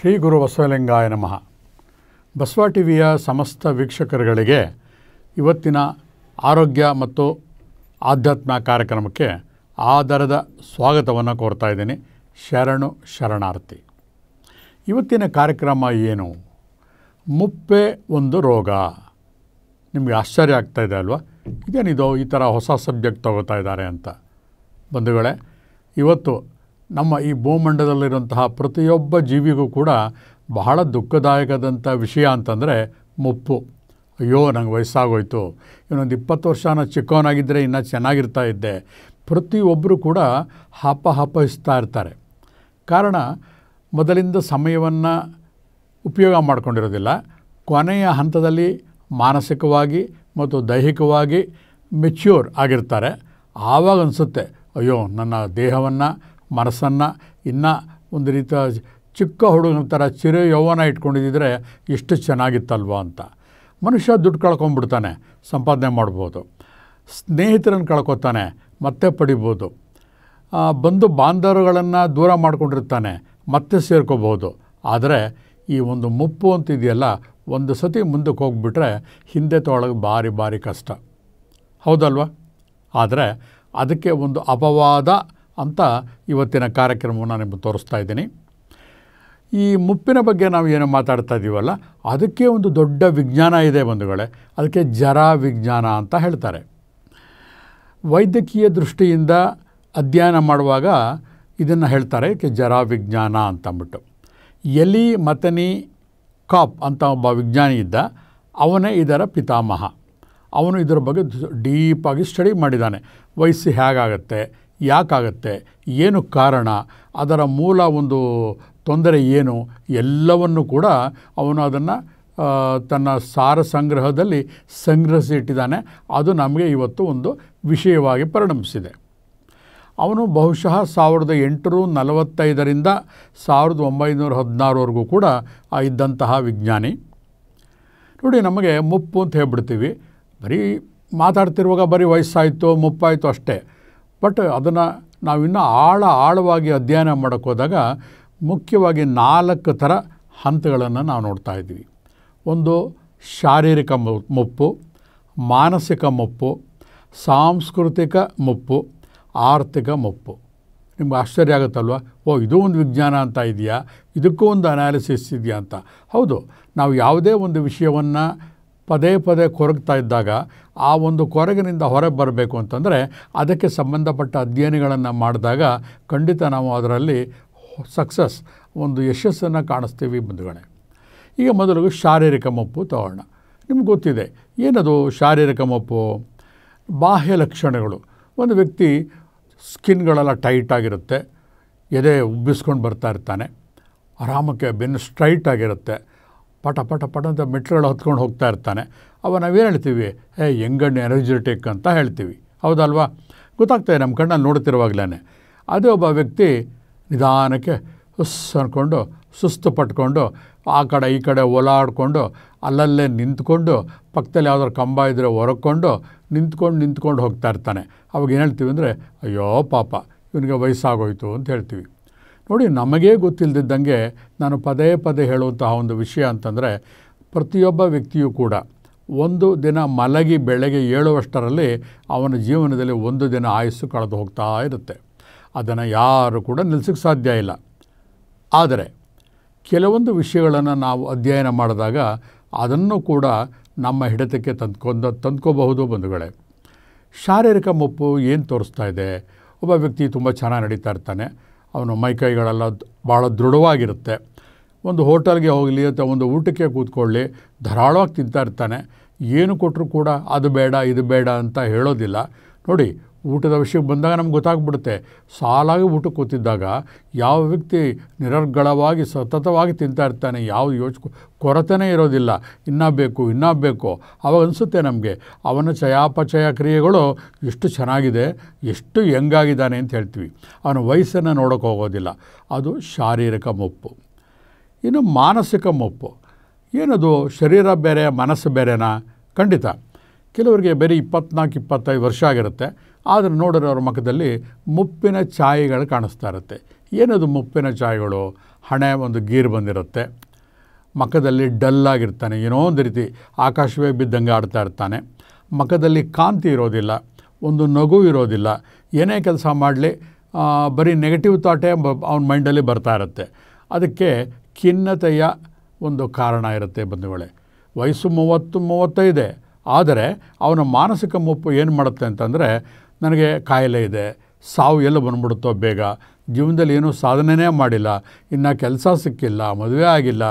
ಶ್ರೀ ಗುರು ಬಸವಲಿಂಗಾಯ ನಮಃ ಬಸವ ಟಿ ವಿಯ ಸಮಸ್ತ ವೀಕ್ಷಕರುಗಳಿಗೆ ಇವತ್ತಿನ ಆರೋಗ್ಯ ಮತ್ತು ಆಧ್ಯಾತ್ಮ ಕಾರ್ಯಕ್ರಮಕ್ಕೆ ಆಧಾರದ ಸ್ವಾಗತವನ್ನು ಕೋರ್ತಾ ಇದ್ದೀನಿ ಶರಣು ಶರಣಾರ್ಥಿ ಇವತ್ತಿನ ಕಾರ್ಯಕ್ರಮ ಏನು ಮುಪ್ಪೆ ಒಂದು ರೋಗ ನಿಮಗೆ ಆಶ್ಚರ್ಯ ಆಗ್ತಾ ಇದೆ ಅಲ್ವಾ ಇದೇನಿದು ಈ ಥರ ಹೊಸ ಸಬ್ಜೆಕ್ಟ್ ತಗೋತಾ ಇದ್ದಾರೆ ಅಂತ ಬಂಧುಗಳೇ ಇವತ್ತು ನಮ್ಮ ಈ ಭೂಮಂಡಲದಲ್ಲಿರುವಂತಹ ಪ್ರತಿಯೊಬ್ಬ ಜೀವಿಗೂ ಕೂಡ ಬಹಳ ದುಃಖದಾಯಕದಂಥ ವಿಷಯ ಅಂತಂದರೆ ಮುಪ್ಪು ಅಯ್ಯೋ ನಂಗೆ ವಯಸ್ಸಾಗೋಯ್ತು ಇನ್ನೊಂದು ಇಪ್ಪತ್ತು ವರ್ಷ ನಾನು ಚಿಕ್ಕವನಾಗಿದ್ದರೆ ಇನ್ನೂ ಚೆನ್ನಾಗಿರ್ತಾ ಇದ್ದೆ ಪ್ರತಿಯೊಬ್ಬರು ಕೂಡ ಹಾಪ ಹಪಿಸ್ತಾ ಇರ್ತಾರೆ ಕಾರಣ ಮೊದಲಿಂದ ಸಮಯವನ್ನು ಉಪಯೋಗ ಮಾಡಿಕೊಂಡಿರೋದಿಲ್ಲ ಕೊನೆಯ ಹಂತದಲ್ಲಿ ಮಾನಸಿಕವಾಗಿ ಮತ್ತು ದೈಹಿಕವಾಗಿ ಮೆಚ್ಯೂರ್ ಆಗಿರ್ತಾರೆ ಆವಾಗ ಅನಿಸುತ್ತೆ ಅಯ್ಯೋ ನನ್ನ ದೇಹವನ್ನು ಮನಸ್ಸನ್ನು ಇನ್ನೂ ಒಂದು ರೀತಿಯ ಚಿಕ್ಕ ಹುಡುಗನ ಥರ ಚಿರು ಯೌವನ ಇಟ್ಕೊಂಡಿದ್ದರೆ ಎಷ್ಟು ಚೆನ್ನಾಗಿತ್ತಲ್ವ ಅಂತ ಮನುಷ್ಯ ದುಡ್ಡು ಕಳ್ಕೊಂಬಿಡ್ತಾನೆ ಸಂಪಾದನೆ ಮಾಡ್ಬೋದು ಸ್ನೇಹಿತರನ್ನು ಕಳ್ಕೊತಾನೆ ಮತ್ತೆ ಪಡಿಬೋದು ಬಂದು ಬಾಂಧವರುಗಳನ್ನು ದೂರ ಮಾಡಿಕೊಂಡಿರ್ತಾನೆ ಮತ್ತೆ ಸೇರ್ಕೋಬೋದು ಆದರೆ ಈ ಒಂದು ಮುಪ್ಪು ಅಂತ ಇದೆಯಲ್ಲ ಒಂದು ಸತಿ ಮುಂದಕ್ಕೆ ಹೋಗ್ಬಿಟ್ರೆ ಹಿಂದೆ ತೊಳಗೆ ಭಾರಿ ಭಾರಿ ಕಷ್ಟ ಹೌದಲ್ವ ಆದರೆ ಅದಕ್ಕೆ ಒಂದು ಅಪವಾದ ಅಂತ ಇವತ್ತಿನ ಕಾರ್ಯಕ್ರಮವನ್ನು ನಿಮಗೆ ತೋರಿಸ್ತಾ ಇದ್ದೀನಿ ಈ ಮುಪ್ಪಿನ ಬಗ್ಗೆ ನಾವು ಏನು ಮಾತಾಡ್ತಾ ಇದ್ದೀವಲ್ಲ ಅದಕ್ಕೆ ಒಂದು ದೊಡ್ಡ ವಿಜ್ಞಾನ ಇದೆ ಬಂಧುಗಳೇ ಅದಕ್ಕೆ ಜರ ವಿಜ್ಞಾನ ಅಂತ ಹೇಳ್ತಾರೆ ವೈದ್ಯಕೀಯ ದೃಷ್ಟಿಯಿಂದ ಅಧ್ಯಯನ ಮಾಡುವಾಗ ಇದನ್ನು ಹೇಳ್ತಾರೆ ಇದಕ್ಕೆ ಜರ ವಿಜ್ಞಾನ ಅಂತಂದ್ಬಿಟ್ಟು ಎಲಿ ಮತನಿ ಕಾಪ್ ಅಂತ ಒಬ್ಬ ವಿಜ್ಞಾನಿ ಇದ್ದ ಅವನೇ ಇದರ ಪಿತಾಮಹ ಅವನು ಇದರ ಬಗ್ಗೆ ಡೀಪಾಗಿ ಸ್ಟಡಿ ಮಾಡಿದ್ದಾನೆ ವಯಸ್ಸು ಹೇಗಾಗತ್ತೆ ಯಾಕಾಗತ್ತೆ ಏನು ಕಾರಣ ಅದರ ಮೂಲ ಒಂದು ತೊಂದರೆ ಏನು ಎಲ್ಲವನ್ನು ಕೂಡ ಅವನು ಅದನ್ನು ತನ್ನ ಸಾರ ಸಂಗ್ರಹದಲ್ಲಿ ಸಂಗ್ರಹಿಸಿ ಇಟ್ಟಿದ್ದಾನೆ ಅದು ನಮಗೆ ಇವತ್ತು ಒಂದು ವಿಷಯವಾಗಿ ಪರಿಣಮಿಸಿದೆ ಅವನು ಬಹುಶಃ ಸಾವಿರದ ಎಂಟುನೂರ ನಲವತ್ತೈದರಿಂದ ಸಾವಿರದ ಒಂಬೈನೂರ ಹದಿನಾರವರೆಗೂ ಕೂಡ ಇದ್ದಂತಹ ವಿಜ್ಞಾನಿ ನೋಡಿ ನಮಗೆ ಮುಪ್ಪು ಅಂತ ಹೇಳ್ಬಿಡ್ತೀವಿ ಬರೀ ಮಾತಾಡ್ತಿರುವಾಗ ಬರೀ ವಯಸ್ಸಾಯಿತು ಮುಪ್ಪಾಯಿತು ಅಷ್ಟೇ ಬಟ್ uh, ಅದನ್ನು ನಾವಿನ್ನೂ ಆಳ ಆಳವಾಗಿ ಅಧ್ಯಯನ ಮಾಡೋಕ್ಕೋದಾಗ ಮುಖ್ಯವಾಗಿ ನಾಲ್ಕು ಥರ ಹಂತಗಳನ್ನು ನಾವು ನೋಡ್ತಾ ಇದ್ದೀವಿ ಒಂದು ಶಾರೀರಿಕ ಮುಪ್ಪು ಮಾನಸಿಕ ಮುಪ್ಪು ಸಾಂಸ್ಕೃತಿಕ ಮುಪ್ಪು ಆರ್ಥಿಕ ಮುಪ್ಪು ನಿಮ್ಗೆ ಆಶ್ಚರ್ಯ ಆಗುತ್ತಲ್ವ ಓ ಇದು ಒಂದು ವಿಜ್ಞಾನ ಅಂತ ಇದೆಯಾ ಇದಕ್ಕೂ ಒಂದು ಅನಾಲಿಸಿಸ್ ಇದೆಯಾ ಅಂತ ಹೌದು ನಾವು ಯಾವುದೇ ಒಂದು ವಿಷಯವನ್ನು ಪದೇ ಪದೇ ಕೊರಗ್ತಾ ಇದ್ದಾಗ ಆ ಒಂದು ಕೊರಗಿನಿಂದ ಹೊರಗೆ ಬರಬೇಕು ಅಂತಂದರೆ ಅದಕ್ಕೆ ಸಂಬಂಧಪಟ್ಟ ಅಧ್ಯಯನಗಳನ್ನು ಮಾಡಿದಾಗ ಖಂಡಿತ ನಾವು ಅದರಲ್ಲಿ ಸಕ್ಸಸ್ ಒಂದು ಯಶಸ್ಸನ್ನು ಕಾಣಿಸ್ತೀವಿ ಬಂಧುಗಳೇ ಈಗ ಮೊದಲು ಶಾರೀರಿಕ ಮಪ್ಪು ತಗೋಣ ನಿಮ್ಗೆ ಗೊತ್ತಿದೆ ಏನದು ಶಾರೀರಿಕ ಮಪ್ಪು ಬಾಹ್ಯ ಲಕ್ಷಣಗಳು ಒಂದು ವ್ಯಕ್ತಿ ಸ್ಕಿನ್ಗಳೆಲ್ಲ ಟೈಟ್ ಆಗಿರುತ್ತೆ ಎದೆ ಉಬ್ಬಿಸ್ಕೊಂಡು ಬರ್ತಾ ಇರ್ತಾನೆ ಆರಾಮಕ್ಕೆ ಬೆನ್ನು ಸ್ಟ್ರೈಟ್ ಆಗಿರುತ್ತೆ ಪಟ ಪಟ ಪಟ ಅಂತ ಮೆಟ್ಲುಗಳು ಹತ್ಕೊಂಡು ಹೋಗ್ತಾ ಇರ್ತಾನೆ ಅವ ನಾವೇನು ಹೇಳ್ತೀವಿ ಏ ಹೆಂಗಣ್ಣು ಎನರ್ಜೆಟಿಕ್ ಅಂತ ಹೇಳ್ತೀವಿ ಹೌದಲ್ವಾ ಗೊತ್ತಾಗ್ತದೆ ನಮ್ಮ ಕಣ್ಣಲ್ಲಿ ನೋಡ್ತಿರುವಾಗಲೇ ಅದೇ ಒಬ್ಬ ವ್ಯಕ್ತಿ ನಿಧಾನಕ್ಕೆ ಹುಸ್ ಅಂದ್ಕೊಂಡು ಸುಸ್ತು ಪಟ್ಕೊಂಡು ಆ ಕಡೆ ಈ ಕಡೆ ಓಲಾಡ್ಕೊಂಡು ಅಲ್ಲಲ್ಲೇ ನಿಂತ್ಕೊಂಡು ಪಕ್ಕದಲ್ಲಿ ಯಾವ್ದಾದ್ರು ಕಂಬ ಇದ್ದರೆ ಹೊರಕೊಂಡು ನಿಂತ್ಕೊಂಡು ನಿಂತ್ಕೊಂಡು ಹೋಗ್ತಾ ಇರ್ತಾನೆ ಅವಾಗ ಏನು ಹೇಳ್ತೀವಿ ಅಂದರೆ ಅಯ್ಯೋ ಪಾಪ ಇವನಿಗೆ ವಯಸ್ಸಾಗೋಯ್ತು ಅಂತ ಹೇಳ್ತೀವಿ ನೋಡಿ ನಮಗೇ ಗೊತ್ತಿಲ್ಲದಿದ್ದಂಗೆ ನಾನು ಪದೇ ಪದೇ ಹೇಳುವಂತಹ ಒಂದು ವಿಷಯ ಅಂತಂದರೆ ಪ್ರತಿಯೊಬ್ಬ ವ್ಯಕ್ತಿಯೂ ಕೂಡ ಒಂದು ದಿನ ಮಲಗಿ ಬೆಳಗ್ಗೆ ಏಳುವಷ್ಟರಲ್ಲಿ ಅವನ ಜೀವನದಲ್ಲಿ ಒಂದು ದಿನ ಆಯಸ್ಸು ಕಳೆದು ಹೋಗ್ತಾ ಇರುತ್ತೆ ಅದನ್ನು ಯಾರು ಕೂಡ ನಿಲ್ಲಿಸಕ್ಕೆ ಸಾಧ್ಯ ಇಲ್ಲ ಆದರೆ ಕೆಲವೊಂದು ವಿಷಯಗಳನ್ನು ನಾವು ಅಧ್ಯಯನ ಮಾಡಿದಾಗ ಅದನ್ನು ಕೂಡ ನಮ್ಮ ಹಿಡಿತಕ್ಕೆ ತಂದ್ಕೊಂಡ ತಂದ್ಕೋಬಹುದು ಬಂಧುಗಳೇ ಶಾರೀರಿಕ ಮುಪ್ಪು ಏನು ತೋರಿಸ್ತಾ ಇದೆ ಒಬ್ಬ ವ್ಯಕ್ತಿ ತುಂಬ ಚೆನ್ನಾಗಿ ನಡೀತಾ ಇರ್ತಾನೆ ಅವನು ಮೈಕೈಗಳೆಲ್ಲ ಭಾಳ ದೃಢವಾಗಿರುತ್ತೆ ಒಂದು ಹೋಟೆಲ್ಗೆ ಹೋಗಲಿ ಅಥವಾ ಒಂದು ಊಟಕ್ಕೆ ಕೂತ್ಕೊಳ್ಳಿ ಧಾರಾಳವಾಗಿ ತಿಂತಾ ಇರ್ತಾನೆ ಏನು ಕೊಟ್ಟರು ಕೂಡ ಅದು ಬೇಡ ಇದು ಬೇಡ ಅಂತ ಹೇಳೋದಿಲ್ಲ ನೋಡಿ ಊಟದ ವಿಷಯಕ್ಕೆ ಬಂದಾಗ ನಮ್ಗೆ ಗೊತ್ತಾಗ್ಬಿಡುತ್ತೆ ಸಾಲಾಗಿ ಊಟಕ್ಕೆ ಕೂತಿದ್ದಾಗ ಯಾವ ವ್ಯಕ್ತಿ ನಿರರ್ಗಳವಾಗಿ ಸತತವಾಗಿ ತಿಂತಾ ಇರ್ತಾನೆ ಯಾವ ಯೋಚ ಕೊರತೆನೇ ಇರೋದಿಲ್ಲ ಇನ್ನೂ ಬೇಕು ಇನ್ನೂ ಬೇಕು ಅವಾಗ ಅನಿಸುತ್ತೆ ನಮಗೆ ಅವನ ಚಯಾಪಚಯ ಕ್ರಿಯೆಗಳು ಎಷ್ಟು ಚೆನ್ನಾಗಿದೆ ಎಷ್ಟು ಯಂಗಾಗಿದ್ದಾನೆ ಅಂತ ಹೇಳ್ತೀವಿ ಅವನ ವಯಸ್ಸನ್ನು ನೋಡೋಕೆ ಹೋಗೋದಿಲ್ಲ ಅದು ಶಾರೀರಿಕ ಮುಪ್ಪು ಇನ್ನು ಮಾನಸಿಕ ಮುಪ್ಪು ಏನದು ಶರೀರ ಬೇರೆ ಮನಸ್ಸು ಬೇರೆನಾ ಖಂಡಿತ ಕೆಲವರಿಗೆ ಬೇರೆ ಇಪ್ಪತ್ನಾಲ್ಕು ಇಪ್ಪತ್ತೈದು ವರ್ಷ ಆಗಿರುತ್ತೆ ಆದರೆ ನೋಡಿದ್ರೆ ಅವ್ರ ಮಖದಲ್ಲಿ ಮುಪ್ಪಿನ ಛಾಯೆಗಳು ಕಾಣಿಸ್ತಾ ಇರುತ್ತೆ ಏನದು ಮುಪ್ಪಿನ ಛಾಯೆಗಳು ಹಣೆ ಒಂದು ಗೀರ್ ಬಂದಿರುತ್ತೆ ಮಖದಲ್ಲಿ ಡಲ್ಲಾಗಿರ್ತಾನೆ ಏನೋ ಒಂದು ರೀತಿ ಆಕಾಶವೇ ಬಿದ್ದಂಗೆ ಆಡ್ತಾ ಇರ್ತಾನೆ ಮಖದಲ್ಲಿ ಕಾಂತಿ ಇರೋದಿಲ್ಲ ಒಂದು ನಗು ಇರೋದಿಲ್ಲ ಏನೇ ಕೆಲಸ ಮಾಡಲಿ ಬರೀ ನೆಗೆಟಿವ್ ಥಾಟೇ ಅವನ ಮೈಂಡಲ್ಲಿ ಬರ್ತಾ ಇರುತ್ತೆ ಅದಕ್ಕೆ ಖಿನ್ನತೆಯ ಒಂದು ಕಾರಣ ಇರುತ್ತೆ ಬಂಧುಗಳೇ ವಯಸ್ಸು ಮೂವತ್ತು ಮೂವತ್ತೈದೆ ಆದರೆ ಅವನ ಮಾನಸಿಕ ಮುಪ್ಪು ಏನು ಮಾಡುತ್ತೆ ಅಂತಂದರೆ ನನಗೆ ಕಾಯಿಲೆ ಇದೆ ಸಾವು ಎಲ್ಲ ಬಂದ್ಬಿಡುತ್ತೋ ಬೇಗ ಜೀವನದಲ್ಲಿ ಏನೂ ಸಾಧನೆಯೇ ಮಾಡಿಲ್ಲ ಇನ್ನು ಕೆಲಸ ಸಿಕ್ಕಿಲ್ಲ ಮದುವೆ ಆಗಿಲ್ಲ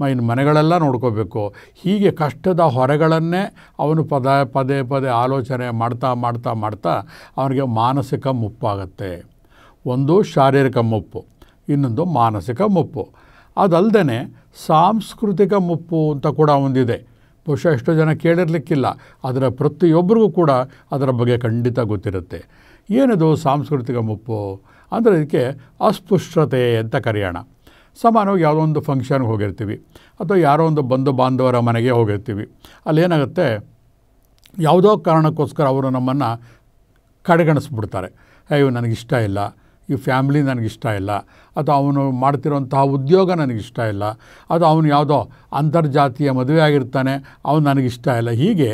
ಮ ಇನ್ನು ಮನೆಗಳೆಲ್ಲ ನೋಡ್ಕೋಬೇಕು ಹೀಗೆ ಕಷ್ಟದ ಹೊರೆಗಳನ್ನೇ ಅವನು ಪದ ಪದೇ ಪದೇ ಆಲೋಚನೆ ಮಾಡ್ತಾ ಮಾಡ್ತಾ ಮಾಡ್ತಾ ಅವನಿಗೆ ಮಾನಸಿಕ ಮುಪ್ಪಾಗತ್ತೆ ಒಂದು ಶಾರೀರಿಕ ಮುಪ್ಪು ಇನ್ನೊಂದು ಮಾನಸಿಕ ಮುಪ್ಪು ಅದಲ್ಲದೆ ಸಾಂಸ್ಕೃತಿಕ ಮುಪ್ಪು ಅಂತ ಕೂಡ ಒಂದಿದೆ ಬಹುಶಃ ಎಷ್ಟೋ ಜನ ಕೇಳಿರಲಿಕ್ಕಿಲ್ಲ ಅದರ ಪ್ರತಿಯೊಬ್ಬರಿಗೂ ಕೂಡ ಅದರ ಬಗ್ಗೆ ಖಂಡಿತ ಗೊತ್ತಿರುತ್ತೆ ಏನದು ಸಾಂಸ್ಕೃತಿಕ ಮುಪ್ಪು ಅಂದರೆ ಇದಕ್ಕೆ ಅಸ್ಪೃಶ್ಯತೆ ಅಂತ ಕರೆಯೋಣ ಸಮಾನವಾಗಿ ಯಾವುದೋ ಒಂದು ಫಂಕ್ಷನ್ಗೆ ಹೋಗಿರ್ತೀವಿ ಅಥವಾ ಯಾರೋ ಒಂದು ಬಂಧು ಬಾಂಧವರ ಮನೆಗೆ ಹೋಗಿರ್ತೀವಿ ಅಲ್ಲೇನಾಗುತ್ತೆ ಯಾವುದೋ ಕಾರಣಕ್ಕೋಸ್ಕರ ಅವರು ನಮ್ಮನ್ನು ಕಡೆಗಣಿಸ್ಬಿಡ್ತಾರೆ ಅಯ್ಯೋ ನನಗಿಷ್ಟ ಇಲ್ಲ ಈ ಫ್ಯಾಮಿಲಿ ನನಗಿಷ್ಟ ಇಲ್ಲ ಅಥವಾ ಅವನು ಮಾಡ್ತಿರೋಂತಹ ಉದ್ಯೋಗ ನನಗಿಷ್ಟ ಇಲ್ಲ ಅದು ಅವನು ಯಾವುದೋ ಅಂತರ್ಜಾತೀಯ ಮದುವೆ ಆಗಿರ್ತಾನೆ ಅವನು ನನಗಿಷ್ಟ ಇಲ್ಲ ಹೀಗೆ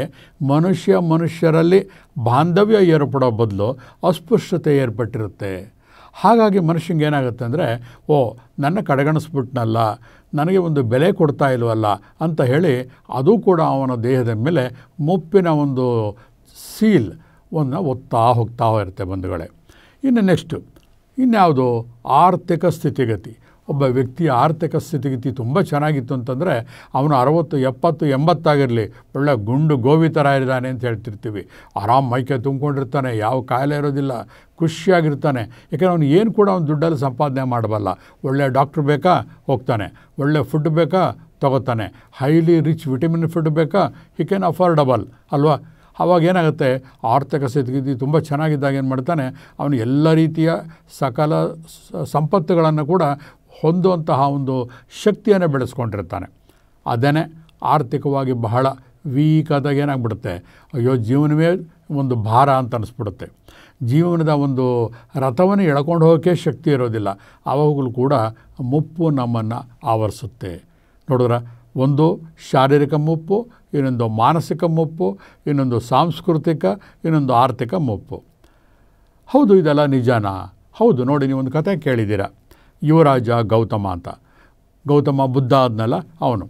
ಮನುಷ್ಯ ಮನುಷ್ಯರಲ್ಲಿ ಬಾಂಧವ್ಯ ಏರ್ಪಡೋ ಬದಲು ಅಸ್ಪೃಶ್ಯತೆ ಏರ್ಪಟ್ಟಿರುತ್ತೆ ಹಾಗಾಗಿ ಮನುಷ್ಯಂಗೆ ಏನಾಗುತ್ತೆ ಅಂದರೆ ಓ ನನ್ನ ಕಡೆಗಣಿಸ್ಬಿಟ್ನಲ್ಲ ನನಗೆ ಒಂದು ಬೆಲೆ ಕೊಡ್ತಾ ಇಲ್ವಲ್ಲ ಅಂತ ಹೇಳಿ ಅದು ಕೂಡ ಅವನ ದೇಹದ ಮೇಲೆ ಮುಪ್ಪಿನ ಒಂದು ಸೀಲ್ ಒಂದು ಒತ್ತಾ ಹೋಗ್ತಾ ಇರುತ್ತೆ ಬಂಧುಗಳೇ ಇನ್ನು ನೆಕ್ಸ್ಟು ಇನ್ಯಾವುದು ಆರ್ಥಿಕ ಸ್ಥಿತಿಗತಿ ಒಬ್ಬ ವ್ಯಕ್ತಿಯ ಆರ್ಥಿಕ ಸ್ಥಿತಿಗತಿ ತುಂಬ ಚೆನ್ನಾಗಿತ್ತು ಅಂತಂದರೆ ಅವನು ಅರವತ್ತು ಎಪ್ಪತ್ತು ಎಂಬತ್ತಾಗಿರಲಿ ಒಳ್ಳೆ ಗುಂಡು ಗೋವಿ ಥರ ಇದ್ದಾನೆ ಅಂತ ಹೇಳ್ತಿರ್ತೀವಿ ಆರಾಮ್ ಮೈಕೆ ತುಂಬಿಕೊಂಡಿರ್ತಾನೆ ಯಾವ ಕಾಯಿಲೆ ಇರೋದಿಲ್ಲ ಖುಷಿಯಾಗಿರ್ತಾನೆ ಯಾಕೆಂದರೆ ಅವನು ಏನು ಕೂಡ ಅವ್ನು ದುಡ್ಡಲ್ಲಿ ಸಂಪಾದನೆ ಮಾಡಬಲ್ಲ ಒಳ್ಳೆ ಡಾಕ್ಟ್ರ್ ಬೇಕಾ ಹೋಗ್ತಾನೆ ಒಳ್ಳೆ ಫುಡ್ ಬೇಕಾ ತಗೋತಾನೆ ಹೈಲಿ ರಿಚ್ ವಿಟಮಿನ್ ಫುಡ್ ಬೇಕಾ ಹಿ ಕ್ಯಾನ್ ಅಫೋರ್ಡಬಲ್ ಅಲ್ವಾ ಆವಾಗ ಏನಾಗುತ್ತೆ ಆರ್ಥಿಕ ಸ್ಥಿತಿಗತಿ ತುಂಬ ಚೆನ್ನಾಗಿದ್ದಾಗ ಏನು ಮಾಡ್ತಾನೆ ಅವನು ಎಲ್ಲ ರೀತಿಯ ಸಕಲ ಸಂಪತ್ತುಗಳನ್ನು ಕೂಡ ಹೊಂದುವಂತಹ ಒಂದು ಶಕ್ತಿಯನ್ನು ಬೆಳೆಸ್ಕೊಂಡಿರ್ತಾನೆ ಅದನ್ನೇ ಆರ್ಥಿಕವಾಗಿ ಬಹಳ ವೀಕ್ ಆದಾಗ ಏನಾಗ್ಬಿಡುತ್ತೆ ಅಯ್ಯೋ ಜೀವನವೇ ಒಂದು ಭಾರ ಅಂತ ಅನಿಸ್ಬಿಡುತ್ತೆ ಜೀವನದ ಒಂದು ರಥವನ್ನು ಎಳ್ಕೊಂಡು ಹೋಗೋಕ್ಕೆ ಶಕ್ತಿ ಇರೋದಿಲ್ಲ ಆವಾಗಲೂ ಕೂಡ ಮುಪ್ಪು ನಮ್ಮನ್ನು ಆವರಿಸುತ್ತೆ ನೋಡಿದ್ರೆ ಒಂದು ಶಾರೀರಿಕ ಮುಪ್ಪು ಇನ್ನೊಂದು ಮಾನಸಿಕ ಮುಪ್ಪು ಇನ್ನೊಂದು ಸಾಂಸ್ಕೃತಿಕ ಇನ್ನೊಂದು ಆರ್ಥಿಕ ಮುಪ್ಪು ಹೌದು ಇದೆಲ್ಲ ನಿಜಾನಾ ಹೌದು ನೋಡಿ ನೀವೊಂದು ಕತೆ ಕೇಳಿದ್ದೀರ ಯುವರಾಜ ಗೌತಮ ಅಂತ ಗೌತಮ ಬುದ್ಧ ಆದನಲ್ಲ ಅವನು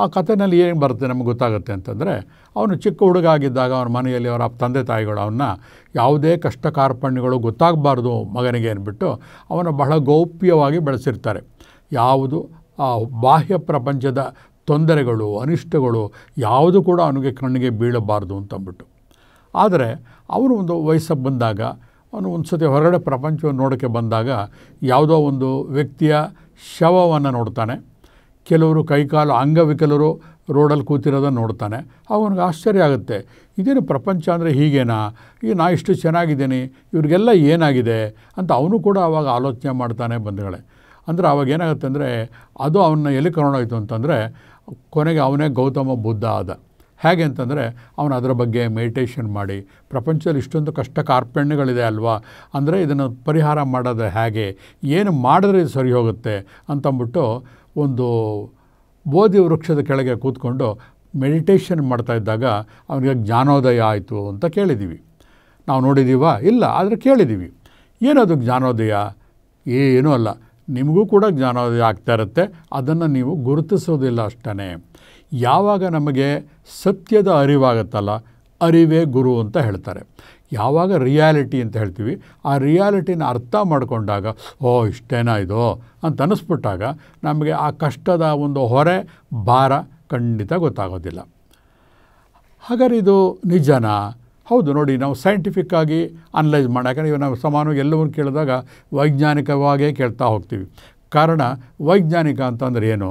ಆ ಕಥೆನಲ್ಲಿ ಏನು ಬರುತ್ತೆ ನಮ್ಗೆ ಗೊತ್ತಾಗುತ್ತೆ ಅಂತಂದರೆ ಅವನು ಚಿಕ್ಕ ಹುಡುಗ ಆಗಿದ್ದಾಗ ಅವನ ಮನೆಯಲ್ಲಿ ಅವರ ತಂದೆ ತಾಯಿಗಳು ಅವನ್ನ ಯಾವುದೇ ಕಷ್ಟ ಕಾರ್ಪಣ್ಯಗಳು ಗೊತ್ತಾಗಬಾರ್ದು ಮಗನಿಗೆ ಅಂದ್ಬಿಟ್ಟು ಅವನು ಬಹಳ ಗೌಪ್ಯವಾಗಿ ಬೆಳೆಸಿರ್ತಾರೆ ಯಾವುದು ಆ ಬಾಹ್ಯ ಪ್ರಪಂಚದ ತೊಂದರೆಗಳು ಅನಿಷ್ಟಗಳು ಯಾವುದು ಕೂಡ ಅವನಿಗೆ ಕಣ್ಣಿಗೆ ಬೀಳಬಾರ್ದು ಅಂತಂದ್ಬಿಟ್ಟು ಆದರೆ ಅವನು ಒಂದು ವಯಸ್ಸಕ್ಕೆ ಬಂದಾಗ ಅವನು ಒಂದು ಸತಿ ಹೊರಗಡೆ ಪ್ರಪಂಚವನ್ನು ನೋಡೋಕ್ಕೆ ಬಂದಾಗ ಯಾವುದೋ ಒಂದು ವ್ಯಕ್ತಿಯ ಶವವನ್ನು ನೋಡ್ತಾನೆ ಕೆಲವರು ಕೈಕಾಲು ಅಂಗವಿಕಲರು ರೋಡಲ್ಲಿ ಕೂತಿರೋದನ್ನು ನೋಡ್ತಾನೆ ಅವನಿಗೆ ಆಶ್ಚರ್ಯ ಆಗುತ್ತೆ ಇದೇನು ಪ್ರಪಂಚ ಅಂದರೆ ಹೀಗೇನಾ ಈ ನಾ ಇಷ್ಟು ಚೆನ್ನಾಗಿದ್ದೀನಿ ಇವರಿಗೆಲ್ಲ ಏನಾಗಿದೆ ಅಂತ ಅವನು ಕೂಡ ಆವಾಗ ಆಲೋಚನೆ ಮಾಡ್ತಾನೆ ಬಂಧುಗಳೇ ಅಂದರೆ ಅವಾಗ ಏನಾಗುತ್ತೆ ಅಂದರೆ ಅದು ಅವನ್ನ ಎಲ್ಲಿ ಕರ್ಕೊಂಡೋಯ್ತು ಅಂತಂದರೆ ಕೊನೆಗೆ ಅವನೇ ಗೌತಮ ಬುದ್ಧ ಆದ ಹೇಗೆ ಅಂತಂದರೆ ಅವನು ಅದರ ಬಗ್ಗೆ ಮೆಡಿಟೇಷನ್ ಮಾಡಿ ಪ್ರಪಂಚದಲ್ಲಿ ಇಷ್ಟೊಂದು ಕಷ್ಟ ಕಾರ್ಪಣ್ಯಗಳಿದೆ ಅಲ್ವಾ ಅಂದರೆ ಇದನ್ನು ಪರಿಹಾರ ಮಾಡೋದು ಹೇಗೆ ಏನು ಮಾಡಿದ್ರೆ ಇದು ಸರಿ ಹೋಗುತ್ತೆ ಅಂತಂದ್ಬಿಟ್ಟು ಒಂದು ಬೋಧಿ ವೃಕ್ಷದ ಕೆಳಗೆ ಕೂತ್ಕೊಂಡು ಮೆಡಿಟೇಷನ್ ಇದ್ದಾಗ ಅವನಿಗೆ ಜ್ಞಾನೋದಯ ಆಯಿತು ಅಂತ ಕೇಳಿದ್ದೀವಿ ನಾವು ನೋಡಿದ್ದೀವಾ ಇಲ್ಲ ಆದರೆ ಕೇಳಿದ್ದೀವಿ ಏನದು ಜ್ಞಾನೋದಯ ಏನೂ ಅಲ್ಲ ನಿಮಗೂ ಕೂಡ ಜ್ಞಾನೋದಯ ಆಗ್ತಾ ಇರುತ್ತೆ ಅದನ್ನು ನೀವು ಗುರುತಿಸೋದಿಲ್ಲ ಅಷ್ಟೇ ಯಾವಾಗ ನಮಗೆ ಸತ್ಯದ ಅರಿವಾಗುತ್ತಲ್ಲ ಅರಿವೇ ಗುರು ಅಂತ ಹೇಳ್ತಾರೆ ಯಾವಾಗ ರಿಯಾಲಿಟಿ ಅಂತ ಹೇಳ್ತೀವಿ ಆ ರಿಯಾಲಿಟಿನ ಅರ್ಥ ಮಾಡಿಕೊಂಡಾಗ ಓ ಇಷ್ಟೇನಾ ಇದು ಅಂತ ಅನ್ನಿಸ್ಬಿಟ್ಟಾಗ ನಮಗೆ ಆ ಕಷ್ಟದ ಒಂದು ಹೊರೆ ಭಾರ ಖಂಡಿತ ಗೊತ್ತಾಗೋದಿಲ್ಲ ಹಾಗಾದ್ರೆ ಇದು ನಿಜನಾ ಹೌದು ನೋಡಿ ನಾವು ಸೈಂಟಿಫಿಕ್ಕಾಗಿ ಅನಲೈಸ್ ಮಾಡಿ ಯಾಕಂದರೆ ಇವಾಗ ನಾವು ಸಮಾನವಾಗಿ ಎಲ್ಲವನ್ನು ಕೇಳಿದಾಗ ವೈಜ್ಞಾನಿಕವಾಗೇ ಕೇಳ್ತಾ ಹೋಗ್ತೀವಿ ಕಾರಣ ವೈಜ್ಞಾನಿಕ ಅಂತಂದರೆ ಏನು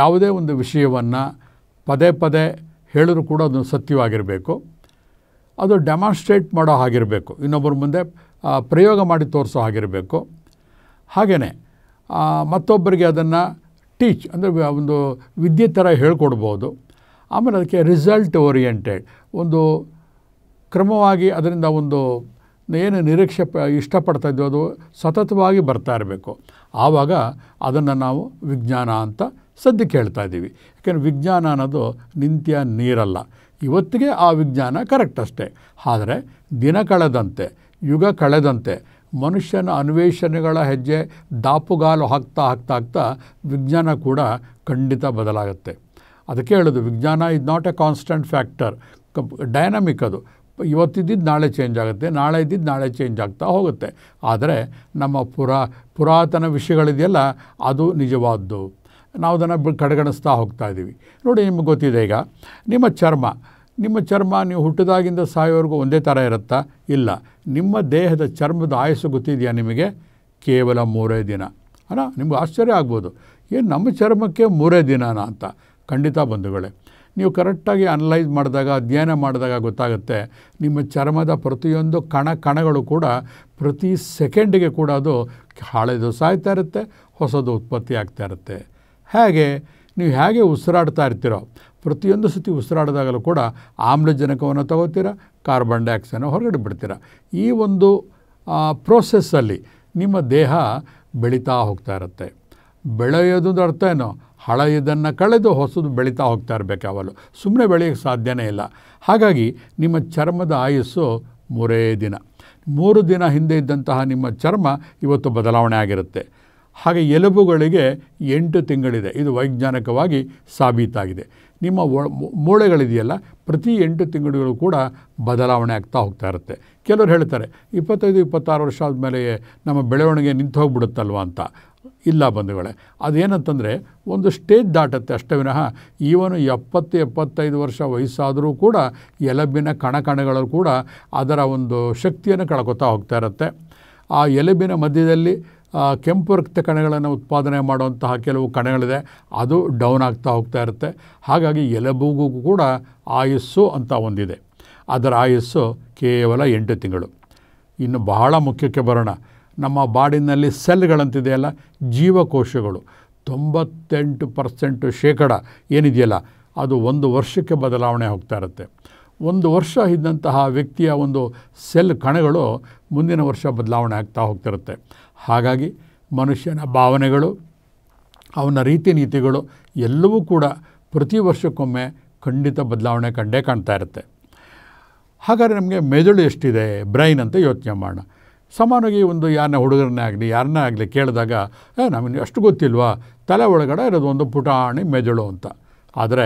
ಯಾವುದೇ ಒಂದು ವಿಷಯವನ್ನು ಪದೇ ಪದೇ ಹೇಳಿದ್ರು ಕೂಡ ಅದು ಸತ್ಯವಾಗಿರಬೇಕು ಅದು ಡೆಮಾನ್ಸ್ಟ್ರೇಟ್ ಮಾಡೋ ಹಾಗಿರಬೇಕು ಇನ್ನೊಬ್ಬರ ಮುಂದೆ ಪ್ರಯೋಗ ಮಾಡಿ ತೋರಿಸೋ ಹಾಗಿರಬೇಕು ಹಾಗೆಯೇ ಮತ್ತೊಬ್ಬರಿಗೆ ಅದನ್ನು ಟೀಚ್ ಅಂದರೆ ಒಂದು ವಿದ್ಯೆ ಥರ ಹೇಳ್ಕೊಡ್ಬೋದು ಆಮೇಲೆ ಅದಕ್ಕೆ ರಿಸಲ್ಟ್ ಓರಿಯೆಂಟೆಡ್ ಒಂದು ಕ್ರಮವಾಗಿ ಅದರಿಂದ ಒಂದು ಏನು ನಿರೀಕ್ಷೆ ಪ ಇಷ್ಟಪಡ್ತಾ ಇದ್ವಿ ಅದು ಸತತವಾಗಿ ಬರ್ತಾ ಇರಬೇಕು ಆವಾಗ ಅದನ್ನು ನಾವು ವಿಜ್ಞಾನ ಅಂತ ಸದ್ಯಕ್ಕೆ ಹೇಳ್ತಾ ಇದ್ದೀವಿ ಯಾಕೆಂದರೆ ವಿಜ್ಞಾನ ಅನ್ನೋದು ನಿಂತ್ಯ ನೀರಲ್ಲ ಇವತ್ತಿಗೆ ಆ ವಿಜ್ಞಾನ ಕರೆಕ್ಟ್ ಅಷ್ಟೇ ಆದರೆ ದಿನ ಕಳೆದಂತೆ ಯುಗ ಕಳೆದಂತೆ ಮನುಷ್ಯನ ಅನ್ವೇಷಣೆಗಳ ಹೆಜ್ಜೆ ದಾಪುಗಾಲು ಹಾಕ್ತಾ ಹಾಕ್ತಾ ಹಾಕ್ತಾ ವಿಜ್ಞಾನ ಕೂಡ ಖಂಡಿತ ಬದಲಾಗುತ್ತೆ ಅದಕ್ಕೆ ಹೇಳೋದು ವಿಜ್ಞಾನ is not a constant factor dynamic ಅದು ಇವತ್ತಿದ್ದಿದ್ದು ನಾಳೆ ಚೇಂಜ್ ಆಗುತ್ತೆ ನಾಳೆ ಇದ್ದಿದ್ದು ನಾಳೆ ಚೇಂಜ್ ಆಗ್ತಾ ಹೋಗುತ್ತೆ ಆದರೆ ನಮ್ಮ ಪುರಾ ಪುರಾತನ ವಿಷಯಗಳಿದೆಯಲ್ಲ ಅದು ನಿಜವಾದ್ದು ನಾವು ಅದನ್ನು ಕಡೆಗಣಿಸ್ತಾ ಹೋಗ್ತಾ ಇದ್ದೀವಿ ನೋಡಿ ನಿಮ್ಗೆ ಗೊತ್ತಿದೆ ಈಗ ನಿಮ್ಮ ಚರ್ಮ ನಿಮ್ಮ ಚರ್ಮ ನೀವು ಹುಟ್ಟಿದಾಗಿಂದ ಸಾಯೋವರೆಗೂ ಒಂದೇ ಥರ ಇರುತ್ತಾ ಇಲ್ಲ ನಿಮ್ಮ ದೇಹದ ಚರ್ಮದ ಆಯಸ್ಸು ಗೊತ್ತಿದೆಯಾ ನಿಮಗೆ ಕೇವಲ ಮೂರೇ ದಿನ ಅಲ್ಲ ನಿಮ್ಗೆ ಆಶ್ಚರ್ಯ ಆಗ್ಬೋದು ಏನು ನಮ್ಮ ಚರ್ಮಕ್ಕೆ ಮೂರೇ ದಿನನಾ ಅಂತ ಖಂಡಿತ ಬಂಧುಗಳೇ ನೀವು ಕರೆಕ್ಟಾಗಿ ಅನಲೈಸ್ ಮಾಡಿದಾಗ ಅಧ್ಯಯನ ಮಾಡಿದಾಗ ಗೊತ್ತಾಗುತ್ತೆ ನಿಮ್ಮ ಚರ್ಮದ ಪ್ರತಿಯೊಂದು ಕಣ ಕಣಗಳು ಕೂಡ ಪ್ರತಿ ಸೆಕೆಂಡಿಗೆ ಕೂಡ ಅದು ಹಾಳೆದು ಸಾಯ್ತಾ ಇರುತ್ತೆ ಹೊಸದು ಉತ್ಪತ್ತಿ ಆಗ್ತಾ ಇರುತ್ತೆ ಹೇಗೆ ನೀವು ಹೇಗೆ ಉಸಿರಾಡ್ತಾ ಇರ್ತೀರೋ ಪ್ರತಿಯೊಂದು ಸತಿ ಉಸಿರಾಡಿದಾಗಲೂ ಕೂಡ ಆಮ್ಲಜನಕವನ್ನು ತಗೋತೀರಾ ಕಾರ್ಬನ್ ಡೈಆಕ್ಸೈಡನ್ನು ಹೊರಗಡೆ ಬಿಡ್ತೀರಾ ಈ ಒಂದು ಪ್ರೋಸೆಸ್ಸಲ್ಲಿ ನಿಮ್ಮ ದೇಹ ಬೆಳೀತಾ ಹೋಗ್ತಾ ಇರುತ್ತೆ ಬೆಳೆಯೋದು ಅರ್ಥ ಏನೋ ಹಳೆಯದನ್ನು ಕಳೆದು ಹೊಸದು ಬೆಳೀತಾ ಹೋಗ್ತಾ ಇರಬೇಕು ಸುಮ್ಮನೆ ಬೆಳೆಯೋಕ್ಕೆ ಸಾಧ್ಯನೇ ಇಲ್ಲ ಹಾಗಾಗಿ ನಿಮ್ಮ ಚರ್ಮದ ಆಯುಸ್ಸು ಮೂರೇ ದಿನ ಮೂರು ದಿನ ಹಿಂದೆ ಇದ್ದಂತಹ ನಿಮ್ಮ ಚರ್ಮ ಇವತ್ತು ಬದಲಾವಣೆ ಆಗಿರುತ್ತೆ ಹಾಗೆ ಎಲುಬುಗಳಿಗೆ ಎಂಟು ತಿಂಗಳಿದೆ ಇದು ವೈಜ್ಞಾನಿಕವಾಗಿ ಸಾಬೀತಾಗಿದೆ ನಿಮ್ಮ ಮೂಳೆಗಳಿದೆಯಲ್ಲ ಪ್ರತಿ ಎಂಟು ತಿಂಗಳುಗಳು ಕೂಡ ಬದಲಾವಣೆ ಆಗ್ತಾ ಹೋಗ್ತಾ ಇರುತ್ತೆ ಕೆಲವರು ಹೇಳ್ತಾರೆ ಇಪ್ಪತ್ತೈದು ಇಪ್ಪತ್ತಾರು ವರ್ಷ ಆದಮೇಲೆ ನಮ್ಮ ಬೆಳವಣಿಗೆ ನಿಂತು ಹೋಗ್ಬಿಡುತ್ತಲ್ವ ಅಂತ ಇಲ್ಲ ಬಂಧುಗಳೇ ಅದೇನಂತಂದರೆ ಒಂದು ಸ್ಟೇಜ್ ದಾಟತ್ತೆ ಅಷ್ಟೇ ವಿನಃ ಈವನು ಎಪ್ಪತ್ತು ಎಪ್ಪತ್ತೈದು ವರ್ಷ ವಯಸ್ಸಾದರೂ ಕೂಡ ಎಲಬಿನ ಕಣಕಣಗಳು ಕೂಡ ಅದರ ಒಂದು ಶಕ್ತಿಯನ್ನು ಕಳ್ಕೊತಾ ಹೋಗ್ತಾ ಇರುತ್ತೆ ಆ ಎಲಬಿನ ಮಧ್ಯದಲ್ಲಿ ಕೆಂಪು ರಕ್ತ ಕಣಗಳನ್ನು ಉತ್ಪಾದನೆ ಮಾಡುವಂತಹ ಕೆಲವು ಕಣಗಳಿದೆ ಅದು ಡೌನ್ ಆಗ್ತಾ ಹೋಗ್ತಾ ಇರುತ್ತೆ ಹಾಗಾಗಿ ಎಲಬೂಗೂ ಕೂಡ ಆಯಸ್ಸು ಅಂತ ಒಂದಿದೆ ಅದರ ಆಯಸ್ಸು ಕೇವಲ ಎಂಟು ತಿಂಗಳು ಇನ್ನು ಬಹಳ ಮುಖ್ಯಕ್ಕೆ ಬರೋಣ ನಮ್ಮ ಬಾಡಿನಲ್ಲಿ ಸೆಲ್ಗಳಂತಿದೆಯಲ್ಲ ಜೀವಕೋಶಗಳು ತೊಂಬತ್ತೆಂಟು ಪರ್ಸೆಂಟು ಶೇಕಡ ಏನಿದೆಯಲ್ಲ ಅದು ಒಂದು ವರ್ಷಕ್ಕೆ ಬದಲಾವಣೆ ಹೋಗ್ತಾ ಇರುತ್ತೆ ಒಂದು ವರ್ಷ ಇದ್ದಂತಹ ವ್ಯಕ್ತಿಯ ಒಂದು ಸೆಲ್ ಕಣಗಳು ಮುಂದಿನ ವರ್ಷ ಬದಲಾವಣೆ ಆಗ್ತಾ ಹೋಗ್ತಿರುತ್ತೆ ಹಾಗಾಗಿ ಮನುಷ್ಯನ ಭಾವನೆಗಳು ಅವನ ರೀತಿ ನೀತಿಗಳು ಎಲ್ಲವೂ ಕೂಡ ಪ್ರತಿ ವರ್ಷಕ್ಕೊಮ್ಮೆ ಖಂಡಿತ ಬದಲಾವಣೆ ಕಂಡೇ ಕಾಣ್ತಾ ಇರುತ್ತೆ ಹಾಗಾದರೆ ನಮಗೆ ಮೆದುಳು ಎಷ್ಟಿದೆ ಬ್ರೈನ್ ಅಂತ ಯೋಚನೆ ಮಾಡೋಣ ಸಮಾನವಾಗಿ ಒಂದು ಯಾರನ್ನ ಹುಡುಗರನ್ನೇ ಆಗಲಿ ಯಾರನ್ನೇ ಆಗಲಿ ಕೇಳಿದಾಗ ನಮಗೆ ಅಷ್ಟು ಗೊತ್ತಿಲ್ವಾ ತಲೆ ಒಳಗಡೆ ಇರೋದು ಒಂದು ಪುಟಾಣಿ ಮೆದುಳು ಅಂತ ಆದರೆ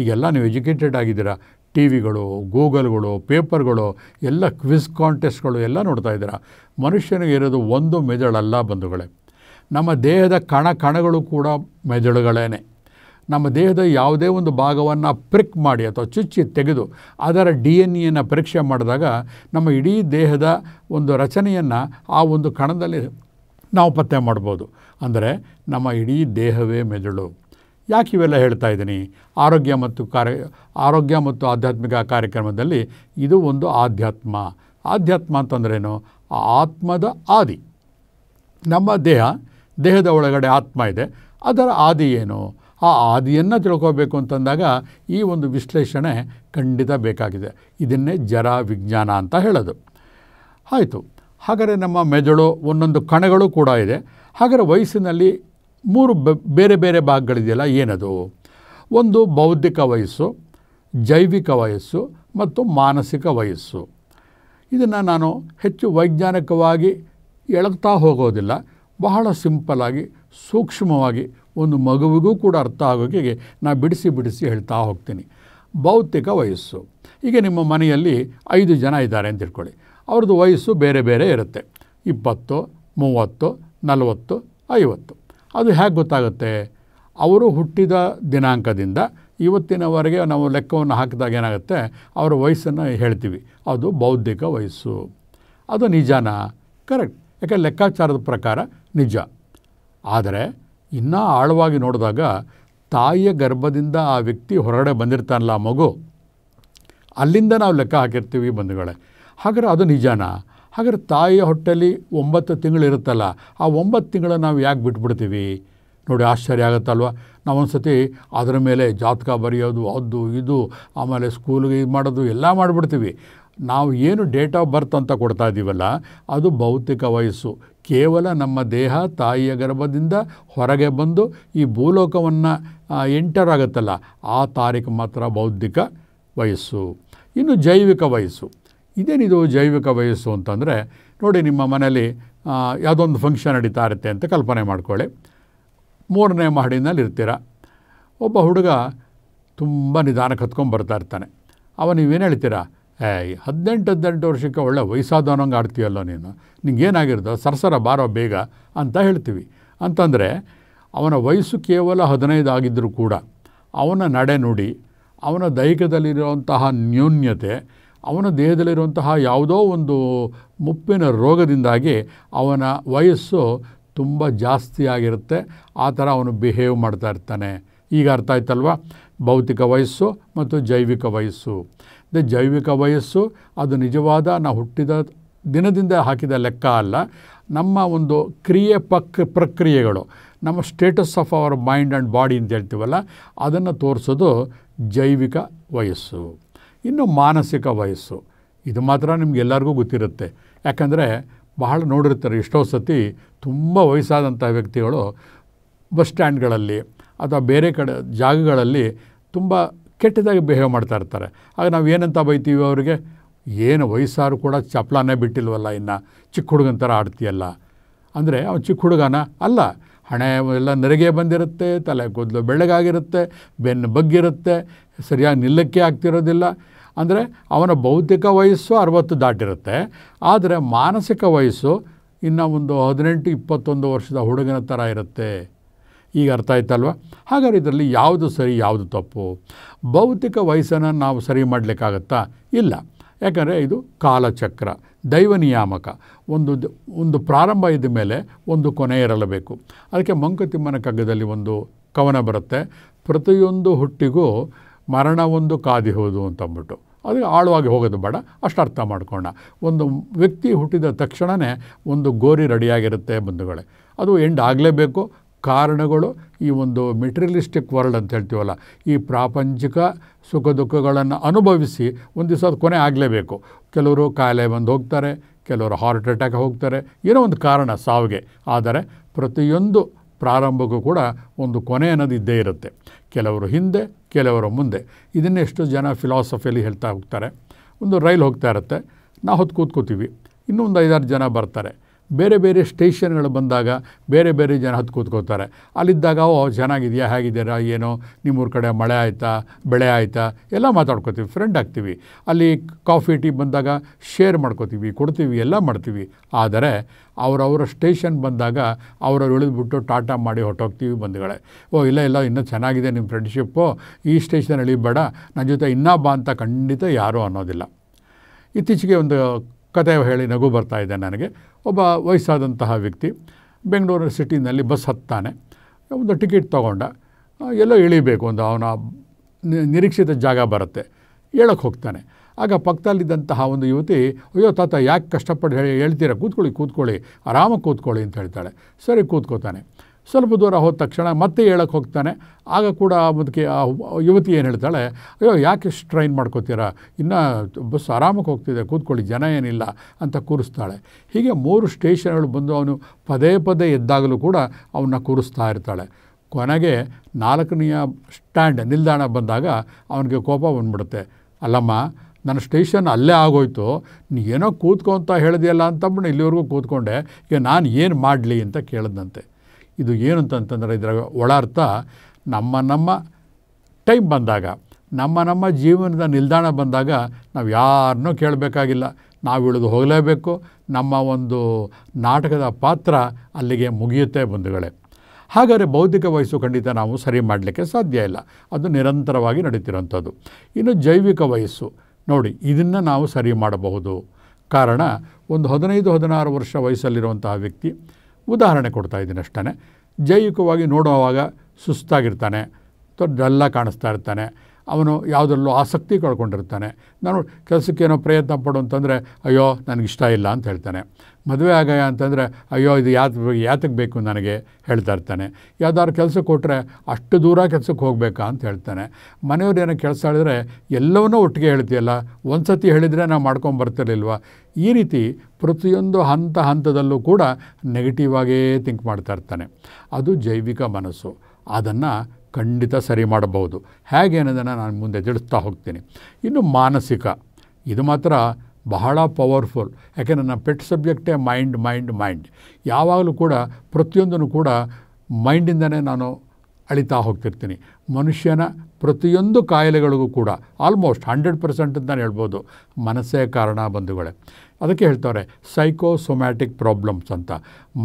ಈಗೆಲ್ಲ ನೀವು ಎಜುಕೇಟೆಡ್ ಆಗಿದ್ದೀರಾ ಟಿ ವಿಗಳು ಗೂಗಲ್ಗಳು ಪೇಪರ್ಗಳು ಎಲ್ಲ ಕ್ವಿಜ್ ಕಾಂಟೆಸ್ಟ್ಗಳು ಎಲ್ಲ ನೋಡ್ತಾ ಇದ್ದೀರಾ ಮನುಷ್ಯನಿಗೆ ಇರೋದು ಒಂದು ಮೆದುಳಲ್ಲ ಬಂಧುಗಳೇ ನಮ್ಮ ದೇಹದ ಕಣ ಕಣಗಳು ಕೂಡ ಮೆದುಳುಗಳೇ ನಮ್ಮ ದೇಹದ ಯಾವುದೇ ಒಂದು ಭಾಗವನ್ನು ಪ್ರಿಕ್ ಮಾಡಿ ಅಥವಾ ಚುಚ್ಚಿ ತೆಗೆದು ಅದರ ಡಿ ಎನ್ ಎನ ಪರೀಕ್ಷೆ ಮಾಡಿದಾಗ ನಮ್ಮ ಇಡೀ ದೇಹದ ಒಂದು ರಚನೆಯನ್ನು ಆ ಒಂದು ಕಣದಲ್ಲಿ ನಾವು ಪತ್ತೆ ಮಾಡ್ಬೋದು ಅಂದರೆ ನಮ್ಮ ಇಡೀ ದೇಹವೇ ಮೆದುಳು ಯಾಕೆ ಇವೆಲ್ಲ ಹೇಳ್ತಾ ಇದ್ದೀನಿ ಆರೋಗ್ಯ ಮತ್ತು ಕಾರ್ಯ ಆರೋಗ್ಯ ಮತ್ತು ಆಧ್ಯಾತ್ಮಿಕ ಕಾರ್ಯಕ್ರಮದಲ್ಲಿ ಇದು ಒಂದು ಆಧ್ಯಾತ್ಮ ಆಧ್ಯಾತ್ಮ ಅಂತಂದ್ರೇನು ಆತ್ಮದ ಆದಿ ನಮ್ಮ ದೇಹ ದೇಹದ ಒಳಗಡೆ ಆತ್ಮ ಇದೆ ಅದರ ಆದಿ ಏನು ಆ ಆದಿಯನ್ನು ತಿಳ್ಕೋಬೇಕು ಅಂತಂದಾಗ ಈ ಒಂದು ವಿಶ್ಲೇಷಣೆ ಖಂಡಿತ ಬೇಕಾಗಿದೆ ಇದನ್ನೇ ಜರ ವಿಜ್ಞಾನ ಅಂತ ಹೇಳೋದು ಆಯಿತು ಹಾಗಾದರೆ ನಮ್ಮ ಮೆದುಳು ಒಂದೊಂದು ಕಣಗಳು ಕೂಡ ಇದೆ ಹಾಗಾದರೆ ವಯಸ್ಸಿನಲ್ಲಿ ಮೂರು ಬೇರೆ ಬೇರೆ ಭಾಗಗಳಿದೆಯಲ್ಲ ಏನದು ಒಂದು ಬೌದ್ಧಿಕ ವಯಸ್ಸು ಜೈವಿಕ ವಯಸ್ಸು ಮತ್ತು ಮಾನಸಿಕ ವಯಸ್ಸು ಇದನ್ನು ನಾನು ಹೆಚ್ಚು ವೈಜ್ಞಾನಿಕವಾಗಿ ಎಳಗ್ತಾ ಹೋಗೋದಿಲ್ಲ ಬಹಳ ಸಿಂಪಲಾಗಿ ಸೂಕ್ಷ್ಮವಾಗಿ ಒಂದು ಮಗುವಿಗೂ ಕೂಡ ಅರ್ಥ ಆಗೋಕ್ಕೆ ನಾನು ಬಿಡಿಸಿ ಬಿಡಿಸಿ ಹೇಳ್ತಾ ಹೋಗ್ತೀನಿ ಭೌತಿಕ ವಯಸ್ಸು ಈಗ ನಿಮ್ಮ ಮನೆಯಲ್ಲಿ ಐದು ಜನ ಇದ್ದಾರೆ ಅಂತ ತಿಳ್ಕೊಳ್ಳಿ ಅವ್ರದ್ದು ವಯಸ್ಸು ಬೇರೆ ಬೇರೆ ಇರುತ್ತೆ ಇಪ್ಪತ್ತು ಮೂವತ್ತು ನಲವತ್ತು ಐವತ್ತು ಅದು ಹೇಗೆ ಗೊತ್ತಾಗುತ್ತೆ ಅವರು ಹುಟ್ಟಿದ ದಿನಾಂಕದಿಂದ ಇವತ್ತಿನವರೆಗೆ ನಾವು ಲೆಕ್ಕವನ್ನು ಹಾಕಿದಾಗ ಏನಾಗುತ್ತೆ ಅವರ ವಯಸ್ಸನ್ನು ಹೇಳ್ತೀವಿ ಅದು ಬೌದ್ಧಿಕ ವಯಸ್ಸು ಅದು ನಿಜಾನ ಕರೆಕ್ಟ್ ಯಾಕೆ ಲೆಕ್ಕಾಚಾರದ ಪ್ರಕಾರ ನಿಜ ಆದರೆ ಇನ್ನೂ ಆಳವಾಗಿ ನೋಡಿದಾಗ ತಾಯಿಯ ಗರ್ಭದಿಂದ ಆ ವ್ಯಕ್ತಿ ಹೊರಗಡೆ ಬಂದಿರ್ತಾನಲ್ಲ ಮಗು ಅಲ್ಲಿಂದ ನಾವು ಲೆಕ್ಕ ಹಾಕಿರ್ತೀವಿ ಬಂಧುಗಳೇ ಹಾಗಾದ್ರೆ ಅದು ನಿಜಾನ ಹಾಗಾದ್ರೆ ತಾಯಿಯ ಹೊಟ್ಟೆಯಲ್ಲಿ ಒಂಬತ್ತು ತಿಂಗಳು ಇರುತ್ತಲ್ಲ ಆ ಒಂಬತ್ತು ತಿಂಗಳ ನಾವು ಯಾಕೆ ಬಿಟ್ಬಿಡ್ತೀವಿ ನೋಡಿ ಆಶ್ಚರ್ಯ ಆಗುತ್ತಲ್ವ ನಾವೊಂದು ಸತಿ ಅದರ ಮೇಲೆ ಜಾತಕ ಬರೆಯೋದು ಅದು ಇದು ಆಮೇಲೆ ಸ್ಕೂಲ್ಗೆ ಇದು ಮಾಡೋದು ಎಲ್ಲ ಮಾಡಿಬಿಡ್ತೀವಿ ನಾವು ಏನು ಡೇಟ್ ಆಫ್ ಬರ್ತ್ ಅಂತ ಕೊಡ್ತಾ ಇದ್ದೀವಲ್ಲ ಅದು ಭೌತಿಕ ವಯಸ್ಸು ಕೇವಲ ನಮ್ಮ ದೇಹ ತಾಯಿಯ ಗರ್ಭದಿಂದ ಹೊರಗೆ ಬಂದು ಈ ಭೂಲೋಕವನ್ನು ಎಂಟರ್ ಆಗುತ್ತಲ್ಲ ಆ ತಾರೀಕು ಮಾತ್ರ ಬೌದ್ಧಿಕ ವಯಸ್ಸು ಇನ್ನು ಜೈವಿಕ ವಯಸ್ಸು ಇದೇನಿದು ಜೈವಿಕ ವಯಸ್ಸು ಅಂತಂದರೆ ನೋಡಿ ನಿಮ್ಮ ಮನೆಯಲ್ಲಿ ಯಾವುದೊಂದು ಫಂಕ್ಷನ್ ನಡೀತಾ ಇರುತ್ತೆ ಅಂತ ಕಲ್ಪನೆ ಮಾಡ್ಕೊಳ್ಳಿ ಮೂರನೇ ಮಹಡಿನಲ್ಲಿ ಇರ್ತೀರ ಒಬ್ಬ ಹುಡುಗ ತುಂಬ ನಿಧಾನಕ್ಕೆ ಹತ್ಕೊಂಡು ಬರ್ತಾ ಇರ್ತಾನೆ ನೀವೇನು ಹೇಳ್ತೀರಾ ಹದಿನೆಂಟು ಹದಿನೆಂಟು ವರ್ಷಕ್ಕೆ ಒಳ್ಳೆ ವಯಸ್ಸಾದವನಂಗೆ ಆಡ್ತೀಯಲ್ಲ ನೀನು ನಿಂಗೇನಾಗಿರ್ತೋ ಸರಸರ ಬಾರೋ ಬೇಗ ಅಂತ ಹೇಳ್ತೀವಿ ಅಂತಂದರೆ ಅವನ ವಯಸ್ಸು ಕೇವಲ ಹದಿನೈದು ಆಗಿದ್ದರೂ ಕೂಡ ಅವನ ನಡೆ ನುಡಿ ಅವನ ದೈಹಿಕದಲ್ಲಿರುವಂತಹ ನ್ಯೂನ್ಯತೆ ಅವನ ದೇಹದಲ್ಲಿರುವಂತಹ ಯಾವುದೋ ಒಂದು ಮುಪ್ಪಿನ ರೋಗದಿಂದಾಗಿ ಅವನ ವಯಸ್ಸು ತುಂಬ ಜಾಸ್ತಿ ಆಗಿರುತ್ತೆ ಆ ಥರ ಅವನು ಬಿಹೇವ್ ಮಾಡ್ತಾ ಇರ್ತಾನೆ ಈಗ ಅರ್ಥ ಆಯ್ತಲ್ವ ಭೌತಿಕ ವಯಸ್ಸು ಮತ್ತು ಜೈವಿಕ ವಯಸ್ಸು ಜೈವಿಕ ವಯಸ್ಸು ಅದು ನಿಜವಾದ ನಾವು ಹುಟ್ಟಿದ ದಿನದಿಂದ ಹಾಕಿದ ಲೆಕ್ಕ ಅಲ್ಲ ನಮ್ಮ ಒಂದು ಕ್ರಿಯೆ ಪಕ್ ಪ್ರಕ್ರಿಯೆಗಳು ನಮ್ಮ status of our mind and body ಅಂತ ಹೇಳ್ತೀವಲ್ಲ ಅದನ್ನು ತೋರಿಸೋದು ಜೈವಿಕ ವಯಸ್ಸು ಇನ್ನು ಮಾನಸಿಕ ವಯಸ್ಸು ಇದು ಮಾತ್ರ ನಿಮಗೆಲ್ಲರಿಗೂ ಗೊತ್ತಿರುತ್ತೆ ಯಾಕಂದರೆ ಬಹಳ ನೋಡಿರ್ತಾರೆ ಎಷ್ಟೋ ಸತಿ ತುಂಬ ವಯಸ್ಸಾದಂಥ ವ್ಯಕ್ತಿಗಳು ಬಸ್ ಸ್ಟ್ಯಾಂಡ್ಗಳಲ್ಲಿ ಅಥವಾ ಬೇರೆ ಕಡೆ ಜಾಗಗಳಲ್ಲಿ ತುಂಬ ಕೆಟ್ಟದಾಗಿ ಬಿಹೇವ್ ಮಾಡ್ತಾ ಇರ್ತಾರೆ ಆಗ ನಾವು ಏನಂತ ಬೈತೀವಿ ಅವರಿಗೆ ಏನು ವಯಸ್ಸಾರು ಕೂಡ ಚಪ್ಲಾನೇ ಬಿಟ್ಟಿಲ್ವಲ್ಲ ಇನ್ನು ಚಿಕ್ಕ ಹುಡುಗನ ಥರ ಆಡ್ತೀಯಲ್ಲ ಅಂದರೆ ಅವನು ಚಿಕ್ಕ ಹುಡುಗನ ಅಲ್ಲ ಹಣೆ ಎಲ್ಲ ನೆರಿಗೆ ಬಂದಿರುತ್ತೆ ತಲೆ ಕೂದಲು ಬೆಳ್ಳಗಾಗಿರುತ್ತೆ ಬೆನ್ನು ಬಗ್ಗಿರುತ್ತೆ ಸರಿಯಾಗಿ ನಿಲ್ಲಕ್ಕೆ ಆಗ್ತಿರೋದಿಲ್ಲ ಅಂದರೆ ಅವನ ಭೌತಿಕ ವಯಸ್ಸು ಅರವತ್ತು ದಾಟಿರುತ್ತೆ ಆದರೆ ಮಾನಸಿಕ ವಯಸ್ಸು ಇನ್ನು ಒಂದು ಹದಿನೆಂಟು ಇಪ್ಪತ್ತೊಂದು ವರ್ಷದ ಹುಡುಗನ ಥರ ಇರುತ್ತೆ ಈಗ ಅರ್ಥ ಆಯ್ತಲ್ವ ಹಾಗಾದ್ರೆ ಇದರಲ್ಲಿ ಯಾವುದು ಸರಿ ಯಾವುದು ತಪ್ಪು ಭೌತಿಕ ವಯಸ್ಸನ್ನು ನಾವು ಸರಿ ಮಾಡಲಿಕ್ಕಾಗತ್ತಾ ಇಲ್ಲ ಯಾಕಂದರೆ ಇದು ಕಾಲಚಕ್ರ ದೈವ ನಿಯಾಮಕ ಒಂದು ಒಂದು ಪ್ರಾರಂಭ ಇದ್ದ ಮೇಲೆ ಒಂದು ಕೊನೆ ಇರಲೇಬೇಕು ಅದಕ್ಕೆ ಮಂಕುತಿಮ್ಮನ ಕಗ್ಗದಲ್ಲಿ ಒಂದು ಕವನ ಬರುತ್ತೆ ಪ್ರತಿಯೊಂದು ಹುಟ್ಟಿಗೂ ಮರಣ ಒಂದು ಕಾದಿ ಹೋದು ಅಂತಂದ್ಬಿಟ್ಟು ಅದು ಆಳವಾಗಿ ಹೋಗೋದು ಬೇಡ ಅಷ್ಟು ಅರ್ಥ ಮಾಡ್ಕೋಣ ಒಂದು ವ್ಯಕ್ತಿ ಹುಟ್ಟಿದ ತಕ್ಷಣವೇ ಒಂದು ಗೋರಿ ರೆಡಿಯಾಗಿರುತ್ತೆ ಬಂಧುಗಳೇ ಅದು ಎಂಡ್ ಆಗಲೇಬೇಕು ಕಾರಣಗಳು ಈ ಒಂದು ಮೆಟೀರಿಯಲಿಸ್ಟಿಕ್ ವರ್ಲ್ಡ್ ಅಂತ ಹೇಳ್ತೀವಲ್ಲ ಈ ಪ್ರಾಪಂಚಿಕ ಸುಖ ದುಃಖಗಳನ್ನು ಅನುಭವಿಸಿ ಒಂದು ದಿವಸ ಅದು ಕೊನೆ ಆಗಲೇಬೇಕು ಕೆಲವರು ಕಾಯಿಲೆ ಬಂದು ಹೋಗ್ತಾರೆ ಕೆಲವರು ಹಾರ್ಟ್ ಅಟ್ಯಾಕ್ ಹೋಗ್ತಾರೆ ಏನೋ ಒಂದು ಕಾರಣ ಸಾವಿಗೆ ಆದರೆ ಪ್ರತಿಯೊಂದು ಪ್ರಾರಂಭಕ್ಕೂ ಕೂಡ ಒಂದು ಕೊನೆ ಅನ್ನೋದು ಇದ್ದೇ ಇರುತ್ತೆ ಕೆಲವರು ಹಿಂದೆ ಕೆಲವರು ಮುಂದೆ ಇದನ್ನೆಷ್ಟು ಜನ ಫಿಲಾಸಫಿಯಲ್ಲಿ ಹೇಳ್ತಾ ಹೋಗ್ತಾರೆ ಒಂದು ರೈಲು ಹೋಗ್ತಾ ಇರುತ್ತೆ ನಾವು ಹೊತ್ತು ಕೂತ್ಕೋತೀವಿ ಇನ್ನೂ ಒಂದು ಐದಾರು ಜನ ಬರ್ತಾರೆ ಬೇರೆ ಬೇರೆ ಸ್ಟೇಷನ್ಗಳು ಬಂದಾಗ ಬೇರೆ ಬೇರೆ ಜನ ಹತ್ತು ಕೂತ್ಕೋತಾರೆ ಅಲ್ಲಿದ್ದಾಗ ಓ ಚೆನ್ನಾಗಿದೆಯಾ ಹೇಗಿದ್ದೀರಾ ಏನೋ ನಿಮ್ಮೂರ ಕಡೆ ಮಳೆ ಆಯಿತಾ ಬೆಳೆ ಆಯಿತಾ ಎಲ್ಲ ಮಾತಾಡ್ಕೋತೀವಿ ಫ್ರೆಂಡ್ ಆಗ್ತೀವಿ ಅಲ್ಲಿ ಕಾಫಿ ಟೀ ಬಂದಾಗ ಶೇರ್ ಮಾಡ್ಕೋತೀವಿ ಕೊಡ್ತೀವಿ ಎಲ್ಲ ಮಾಡ್ತೀವಿ ಆದರೆ ಅವರವರ ಸ್ಟೇಷನ್ ಬಂದಾಗ ಅವರವ್ರು ಇಳಿದ್ಬಿಟ್ಟು ಟಾಟಾ ಮಾಡಿ ಹೊಟ್ಟೋಗ್ತೀವಿ ಬಂಧುಗಳೇ ಓ ಇಲ್ಲ ಇಲ್ಲ ಇನ್ನೂ ಚೆನ್ನಾಗಿದೆ ನಿಮ್ಮ ಫ್ರೆಂಡ್ಶಿಪ್ಪು ಈ ಸ್ಟೇಷನ್ ಇಳಿಬೇಡ ನನ್ನ ಜೊತೆ ಇನ್ನೂ ಬಾ ಅಂತ ಖಂಡಿತ ಯಾರೂ ಅನ್ನೋದಿಲ್ಲ ಇತ್ತೀಚೆಗೆ ಒಂದು ಕತೆ ಹೇಳಿ ನಗು ಬರ್ತಾ ಇದೆ ನನಗೆ ಒಬ್ಬ ವಯಸ್ಸಾದಂತಹ ವ್ಯಕ್ತಿ ಬೆಂಗಳೂರು ಸಿಟಿನಲ್ಲಿ ಬಸ್ ಹತ್ತಾನೆ ಒಂದು ಟಿಕೆಟ್ ತೊಗೊಂಡ ಎಲ್ಲೋ ಇಳಿಬೇಕು ಒಂದು ಅವನ ನಿರೀಕ್ಷಿತ ಜಾಗ ಬರುತ್ತೆ ಹೇಳೋಕ್ಕೆ ಹೋಗ್ತಾನೆ ಆಗ ಪಕ್ಕದಲ್ಲಿದ್ದಂತಹ ಒಂದು ಯುವತಿ ಅಯ್ಯೋ ತಾತ ಯಾಕೆ ಕಷ್ಟಪಟ್ಟು ಹೇಳಿ ಹೇಳ್ತೀರಾ ಕೂತ್ಕೊಳ್ಳಿ ಕೂತ್ಕೊಳ್ಳಿ ಆರಾಮಾಗಿ ಕೂತ್ಕೊಳ್ಳಿ ಅಂತ ಹೇಳ್ತಾಳೆ ಸರಿ ಕೂತ್ಕೋತಾನೆ ಸ್ವಲ್ಪ ದೂರ ಹೋದ ತಕ್ಷಣ ಮತ್ತೆ ಹೇಳಕ್ಕೆ ಹೋಗ್ತಾನೆ ಆಗ ಕೂಡ ಮುದುಕಿ ಆ ಯುವತಿ ಏನು ಹೇಳ್ತಾಳೆ ಅಯ್ಯೋ ಯಾಕೆ ಇಷ್ಟು ಟ್ರೈನ್ ಮಾಡ್ಕೋತೀರಾ ಇನ್ನೂ ಬಸ್ ಆರಾಮಕ್ಕೆ ಹೋಗ್ತಿದೆ ಕೂತ್ಕೊಳ್ಳಿ ಜನ ಏನಿಲ್ಲ ಅಂತ ಕೂರಿಸ್ತಾಳೆ ಹೀಗೆ ಮೂರು ಸ್ಟೇಷನ್ಗಳು ಬಂದು ಅವನು ಪದೇ ಪದೇ ಎದ್ದಾಗಲೂ ಕೂಡ ಅವನ್ನ ಕೂರಿಸ್ತಾ ಇರ್ತಾಳೆ ಕೊನೆಗೆ ನಾಲ್ಕನೆಯ ಸ್ಟ್ಯಾಂಡ್ ನಿಲ್ದಾಣ ಬಂದಾಗ ಅವನಿಗೆ ಕೋಪ ಬಂದ್ಬಿಡುತ್ತೆ ಅಲ್ಲಮ್ಮ ನನ್ನ ಸ್ಟೇಷನ್ ಅಲ್ಲೇ ಆಗೋಯ್ತು ನೀ ಏನೋ ಕೂತ್ಕೊಂತ ಹೇಳಿದೆಯಲ್ಲ ಅಂತಂದ್ಬಿಟ್ಟು ಇಲ್ಲಿವರೆಗೂ ಕೂತ್ಕೊಂಡೆ ಈಗ ನಾನು ಏನು ಮಾಡಲಿ ಅಂತ ಕೇಳಿದಂತೆ ಇದು ಏನು ಅಂತಂತಂದರೆ ಇದರ ಒಳ ಅರ್ಥ ನಮ್ಮ ನಮ್ಮ ಟೈಮ್ ಬಂದಾಗ ನಮ್ಮ ನಮ್ಮ ಜೀವನದ ನಿಲ್ದಾಣ ಬಂದಾಗ ನಾವು ಯಾರನ್ನೂ ಕೇಳಬೇಕಾಗಿಲ್ಲ ನಾವು ಇಳಿದು ಹೋಗಲೇಬೇಕು ನಮ್ಮ ಒಂದು ನಾಟಕದ ಪಾತ್ರ ಅಲ್ಲಿಗೆ ಮುಗಿಯುತ್ತೆ ಬಂಧುಗಳೇ ಹಾಗಾದರೆ ಬೌದ್ಧಿಕ ವಯಸ್ಸು ಖಂಡಿತ ನಾವು ಸರಿ ಮಾಡಲಿಕ್ಕೆ ಸಾಧ್ಯ ಇಲ್ಲ ಅದು ನಿರಂತರವಾಗಿ ನಡೀತಿರೋಂಥದ್ದು ಇನ್ನು ಜೈವಿಕ ವಯಸ್ಸು ನೋಡಿ ಇದನ್ನು ನಾವು ಸರಿ ಮಾಡಬಹುದು ಕಾರಣ ಒಂದು ಹದಿನೈದು ಹದಿನಾರು ವರ್ಷ ವಯಸ್ಸಲ್ಲಿರುವಂತಹ ವ್ಯಕ್ತಿ ಉದಾಹರಣೆ ಕೊಡ್ತಾ ಇದ್ದೀನಿ ಅಷ್ಟೇ ಜೈವಿಕವಾಗಿ ನೋಡುವಾಗ ಸುಸ್ತಾಗಿರ್ತಾನೆ ಅಥವಾ ಡಲ್ಲ ಕಾಣಿಸ್ತಾ ಇರ್ತಾನೆ ಅವನು ಯಾವುದರಲ್ಲೂ ಆಸಕ್ತಿ ಕಳ್ಕೊಂಡಿರ್ತಾನೆ ನಾನು ಕೆಲಸಕ್ಕೇನೋ ಪ್ರಯತ್ನ ಪಡು ಅಂತಂದರೆ ಅಯ್ಯೋ ನನಗಿಷ್ಟ ಇಲ್ಲ ಅಂತ ಹೇಳ್ತಾನೆ ಮದುವೆ ಆಗಯ ಅಂತಂದರೆ ಅಯ್ಯೋ ಇದು ಯಾತ್ ಯಾತಕ್ಕೆ ಬೇಕು ನನಗೆ ಹೇಳ್ತಾ ಇರ್ತಾನೆ ಯಾವ್ದಾದ್ರು ಕೆಲಸಕ್ಕೆ ಕೊಟ್ಟರೆ ಅಷ್ಟು ದೂರ ಕೆಲಸಕ್ಕೆ ಹೋಗಬೇಕಾ ಅಂತ ಹೇಳ್ತಾನೆ ಮನೆಯವ್ರು ಏನೋ ಕೆಲಸ ಹೇಳಿದ್ರೆ ಎಲ್ಲವನ್ನೂ ಒಟ್ಟಿಗೆ ಹೇಳ್ತೀಯಲ್ಲ ಒಂದು ಸತಿ ಹೇಳಿದರೆ ನಾವು ಮಾಡ್ಕೊಂಡು ಈ ರೀತಿ ಪ್ರತಿಯೊಂದು ಹಂತ ಹಂತದಲ್ಲೂ ಕೂಡ ನೆಗೆಟಿವ್ ಆಗೇ ಥಿಂಕ್ ಮಾಡ್ತಾ ಇರ್ತಾನೆ ಅದು ಜೈವಿಕ ಮನಸ್ಸು ಅದನ್ನು ಖಂಡಿತ ಸರಿ ಮಾಡಬಹುದು ಹೇಗೆ ಅನ್ನೋದನ್ನು ನಾನು ಮುಂದೆ ತಿಳಿಸ್ತಾ ಹೋಗ್ತೀನಿ ಇನ್ನು ಮಾನಸಿಕ ಇದು ಮಾತ್ರ ಬಹಳ ಪವರ್ಫುಲ್ ಯಾಕೆಂದರೆ ನನ್ನ ಪೆಟ್ ಸಬ್ಜೆಕ್ಟೇ ಮೈಂಡ್ ಮೈಂಡ್ ಮೈಂಡ್ ಯಾವಾಗಲೂ ಕೂಡ ಪ್ರತಿಯೊಂದನ್ನು ಕೂಡ ಮೈಂಡಿಂದನೇ ನಾನು ಅಳಿತಾ ಹೋಗ್ತಿರ್ತೀನಿ ಮನುಷ್ಯನ ಪ್ರತಿಯೊಂದು ಕಾಯಿಲೆಗಳಿಗೂ ಕೂಡ ಆಲ್ಮೋಸ್ಟ್ ಹಂಡ್ರೆಡ್ ಪರ್ಸೆಂಟ್ ಅಂತ ನಾನು ಹೇಳ್ಬೋದು ಮನಸ್ಸೇ ಕಾರಣ ಬಂಧುಗಳೇ ಅದಕ್ಕೆ ಹೇಳ್ತಾರೆ ಸೈಕೋಸೊಮ್ಯಾಟಿಕ್ ಪ್ರಾಬ್ಲಮ್ಸ್ ಅಂತ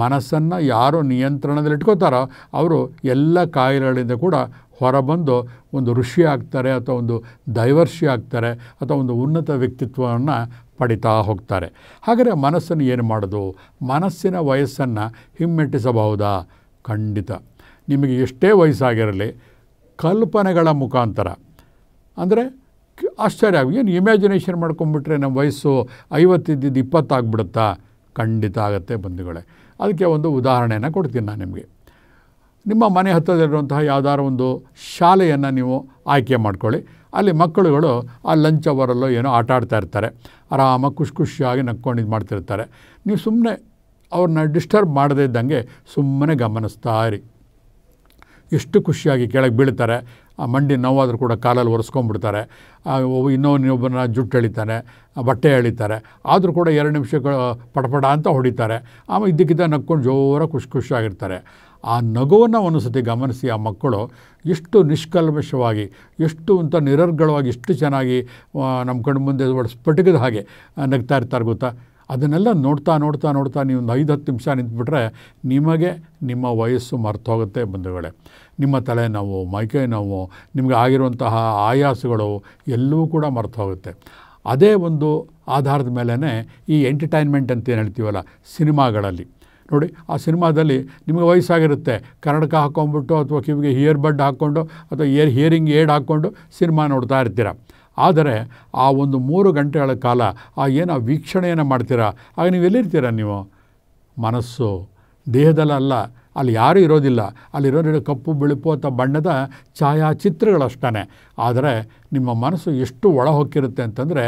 ಮನಸ್ಸನ್ನು ಯಾರು ನಿಯಂತ್ರಣದಲ್ಲಿ ಇಟ್ಕೋತಾರೋ ಅವರು ಎಲ್ಲ ಕಾಯಿಲೆಗಳಿಂದ ಕೂಡ ಹೊರಬಂದು ಒಂದು ಋಷಿ ಆಗ್ತಾರೆ ಅಥವಾ ಒಂದು ದೈವರ್ಷಿ ಆಗ್ತಾರೆ ಅಥವಾ ಒಂದು ಉನ್ನತ ವ್ಯಕ್ತಿತ್ವವನ್ನು ಪಡಿತಾ ಹೋಗ್ತಾರೆ ಹಾಗಾದರೆ ಮನಸ್ಸನ್ನು ಏನು ಮಾಡೋದು ಮನಸ್ಸಿನ ವಯಸ್ಸನ್ನು ಹಿಮ್ಮೆಟ್ಟಿಸಬಹುದಾ ಖಂಡಿತ ನಿಮಗೆ ಎಷ್ಟೇ ವಯಸ್ಸಾಗಿರಲಿ ಕಲ್ಪನೆಗಳ ಮುಖಾಂತರ ಅಂದರೆ ಆಶ್ಚರ್ಯ ಆಗಿ ಏನು ಇಮ್ಯಾಜಿನೇಷನ್ ಮಾಡ್ಕೊಂಬಿಟ್ರೆ ನಮ್ಮ ವಯಸ್ಸು ಐವತ್ತಿದ್ದಿದ್ದು ಇಪ್ಪತ್ತಾಗ್ಬಿಡುತ್ತಾ ಖಂಡಿತ ಆಗುತ್ತೆ ಬಂಧುಗಳೇ ಅದಕ್ಕೆ ಒಂದು ಉದಾಹರಣೆಯನ್ನು ಕೊಡ್ತೀನಿ ನಾನು ನಿಮಗೆ ನಿಮ್ಮ ಮನೆ ಹತ್ತಿರದಲ್ಲಿರುವಂತಹ ಯಾವುದಾದ್ರು ಒಂದು ಶಾಲೆಯನ್ನು ನೀವು ಆಯ್ಕೆ ಮಾಡ್ಕೊಳ್ಳಿ ಅಲ್ಲಿ ಮಕ್ಕಳುಗಳು ಆ ಲಂಚ್ ಅವರಲ್ಲೋ ಏನೋ ಆಟ ಆಡ್ತಾ ಇರ್ತಾರೆ ಆರಾಮಾಗಿ ಖುಷಿ ಖುಷಿಯಾಗಿ ನಕ್ಕೊಂಡು ಇದು ಮಾಡ್ತಿರ್ತಾರೆ ನೀವು ಸುಮ್ಮನೆ ಅವ್ರನ್ನ ಡಿಸ್ಟರ್ಬ್ ಮಾಡದೇ ಇದ್ದಂಗೆ ಸುಮ್ಮನೆ ಗಮನಿಸ್ತಾ ಇರಿ ಎಷ್ಟು ಖುಷಿಯಾಗಿ ಕೆಳಗೆ ಬೀಳ್ತಾರೆ ಆ ಮಂಡಿ ನೋವಾದರೂ ಕೂಡ ಕಾಲಲ್ಲಿ ಒರೆಸ್ಕೊಂಡ್ಬಿಡ್ತಾರೆ ಇನ್ನೂ ಇನ್ನೊಬ್ಬನ ಜುಟ್ಟು ಎಳಿತಾನೆ ಬಟ್ಟೆ ಎಳಿತಾರೆ ಆದರೂ ಕೂಡ ಎರಡು ನಿಮಿಷ ಪಟಪಟ ಅಂತ ಹೊಡಿತಾರೆ ಆಮೇಲೆ ಇದ್ದಕ್ಕಿದ್ದ ನಕ್ಕೊಂಡು ಜೋರ ಖುಷಿ ಖುಷಿಯಾಗಿರ್ತಾರೆ ಆ ನಗುವನ್ನು ಒಂದು ಸತಿ ಗಮನಿಸಿ ಆ ಮಕ್ಕಳು ಎಷ್ಟು ನಿಷ್ಕಲ್ಮಶವಾಗಿ ಎಷ್ಟು ಅಂತ ನಿರರ್ಗಳವಾಗಿ ಎಷ್ಟು ಚೆನ್ನಾಗಿ ನಮ್ಮ ಕಣ್ಣು ಮುಂದೆ ಸ್ಫಟಿಕದ ಹಾಗೆ ನಗ್ತಾ ಇರ್ತಾರೆ ಗೊತ್ತಾ ಅದನ್ನೆಲ್ಲ ನೋಡ್ತಾ ನೋಡ್ತಾ ನೋಡ್ತಾ ನೀವು ಒಂದು ಐದು ಹತ್ತು ನಿಮಿಷ ನಿಂತ್ಬಿಟ್ರೆ ನಿಮಗೆ ನಿಮ್ಮ ವಯಸ್ಸು ಮರ್ತೋಗುತ್ತೆ ಬಂಧುಗಳೇ ನಿಮ್ಮ ತಲೆನೋವು ಮೈಕೈ ನೋವು ನಿಮಗೆ ಆಗಿರುವಂತಹ ಆಯಾಸಗಳು ಎಲ್ಲವೂ ಕೂಡ ಮರೆತು ಹೋಗುತ್ತೆ ಅದೇ ಒಂದು ಆಧಾರದ ಮೇಲೇ ಈ ಎಂಟರ್ಟೈನ್ಮೆಂಟ್ ಅಂತ ಏನು ಹೇಳ್ತೀವಲ್ಲ ಸಿನಿಮಾಗಳಲ್ಲಿ ನೋಡಿ ಆ ಸಿನಿಮಾದಲ್ಲಿ ನಿಮಗೆ ವಯಸ್ಸಾಗಿರುತ್ತೆ ಕನ್ನಡಕ ಹಾಕ್ಕೊಂಬಿಟ್ಟು ಅಥವಾ ಕಿವಿಗೆ ಹಿಯರ್ ಬಡ್ ಹಾಕ್ಕೊಂಡು ಅಥವಾ ಇಯರ್ ಹಿಯರಿಂಗ್ ಏಡ್ ಹಾಕ್ಕೊಂಡು ಸಿನಿಮಾ ನೋಡ್ತಾ ಇರ್ತೀರ ಆದರೆ ಆ ಒಂದು ಮೂರು ಗಂಟೆಗಳ ಕಾಲ ಆ ಏನು ವೀಕ್ಷಣೆಯನ್ನು ಮಾಡ್ತೀರಾ ಆಗ ನೀವು ಎಲ್ಲಿರ್ತೀರ ನೀವು ಮನಸ್ಸು ದೇಹದಲ್ಲ ಅಲ್ಲಿ ಯಾರೂ ಇರೋದಿಲ್ಲ ಅಲ್ಲಿರೋದಿರೋ ಕಪ್ಪು ಬಿಳುಪು ಅಥವಾ ಬಣ್ಣದ ಛಾಯಾಚಿತ್ರಗಳಷ್ಟೇ ಆದರೆ ನಿಮ್ಮ ಮನಸ್ಸು ಎಷ್ಟು ಒಳ ಹೊಕ್ಕಿರುತ್ತೆ ಅಂತಂದರೆ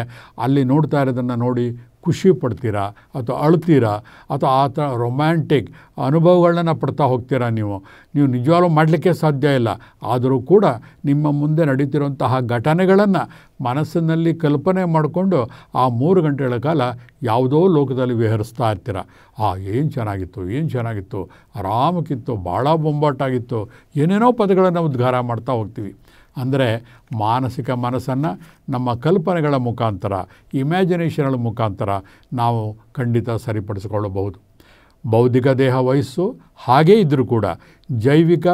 ಅಲ್ಲಿ ನೋಡ್ತಾ ಇರೋದನ್ನು ನೋಡಿ ಖುಷಿ ಪಡ್ತೀರಾ ಅಥವಾ ಅಳ್ತೀರಾ ಅಥವಾ ಆ ಥರ ರೊಮ್ಯಾಂಟಿಕ್ ಅನುಭವಗಳನ್ನ ಪಡ್ತಾ ಹೋಗ್ತೀರಾ ನೀವು ನೀವು ನಿಜವಾಗ್ಲೂ ಮಾಡಲಿಕ್ಕೆ ಸಾಧ್ಯ ಇಲ್ಲ ಆದರೂ ಕೂಡ ನಿಮ್ಮ ಮುಂದೆ ನಡೀತಿರುವಂತಹ ಘಟನೆಗಳನ್ನು ಮನಸ್ಸಿನಲ್ಲಿ ಕಲ್ಪನೆ ಮಾಡಿಕೊಂಡು ಆ ಮೂರು ಗಂಟೆಗಳ ಕಾಲ ಯಾವುದೋ ಲೋಕದಲ್ಲಿ ವಿಹರಿಸ್ತಾ ಇರ್ತೀರ ಆ ಏನು ಚೆನ್ನಾಗಿತ್ತು ಏನು ಚೆನ್ನಾಗಿತ್ತು ಆರಾಮಕ್ಕಿತ್ತು ಭಾಳ ಬೊಂಬಾಟಾಗಿತ್ತು ಏನೇನೋ ಪದಗಳನ್ನು ಉದ್ಘಾರ ಮಾಡ್ತಾ ಹೋಗ್ತೀವಿ ಅಂದರೆ ಮಾನಸಿಕ ಮನಸ್ಸನ್ನು ನಮ್ಮ ಕಲ್ಪನೆಗಳ ಮುಖಾಂತರ ಇಮ್ಯಾಜಿನೇಷನ್ಗಳ ಮುಖಾಂತರ ನಾವು ಖಂಡಿತ ಸರಿಪಡಿಸಿಕೊಳ್ಳಬಹುದು ಬೌದ್ಧಿಕ ದೇಹ ವಯಸ್ಸು ಹಾಗೇ ಇದ್ದರೂ ಕೂಡ ಜೈವಿಕ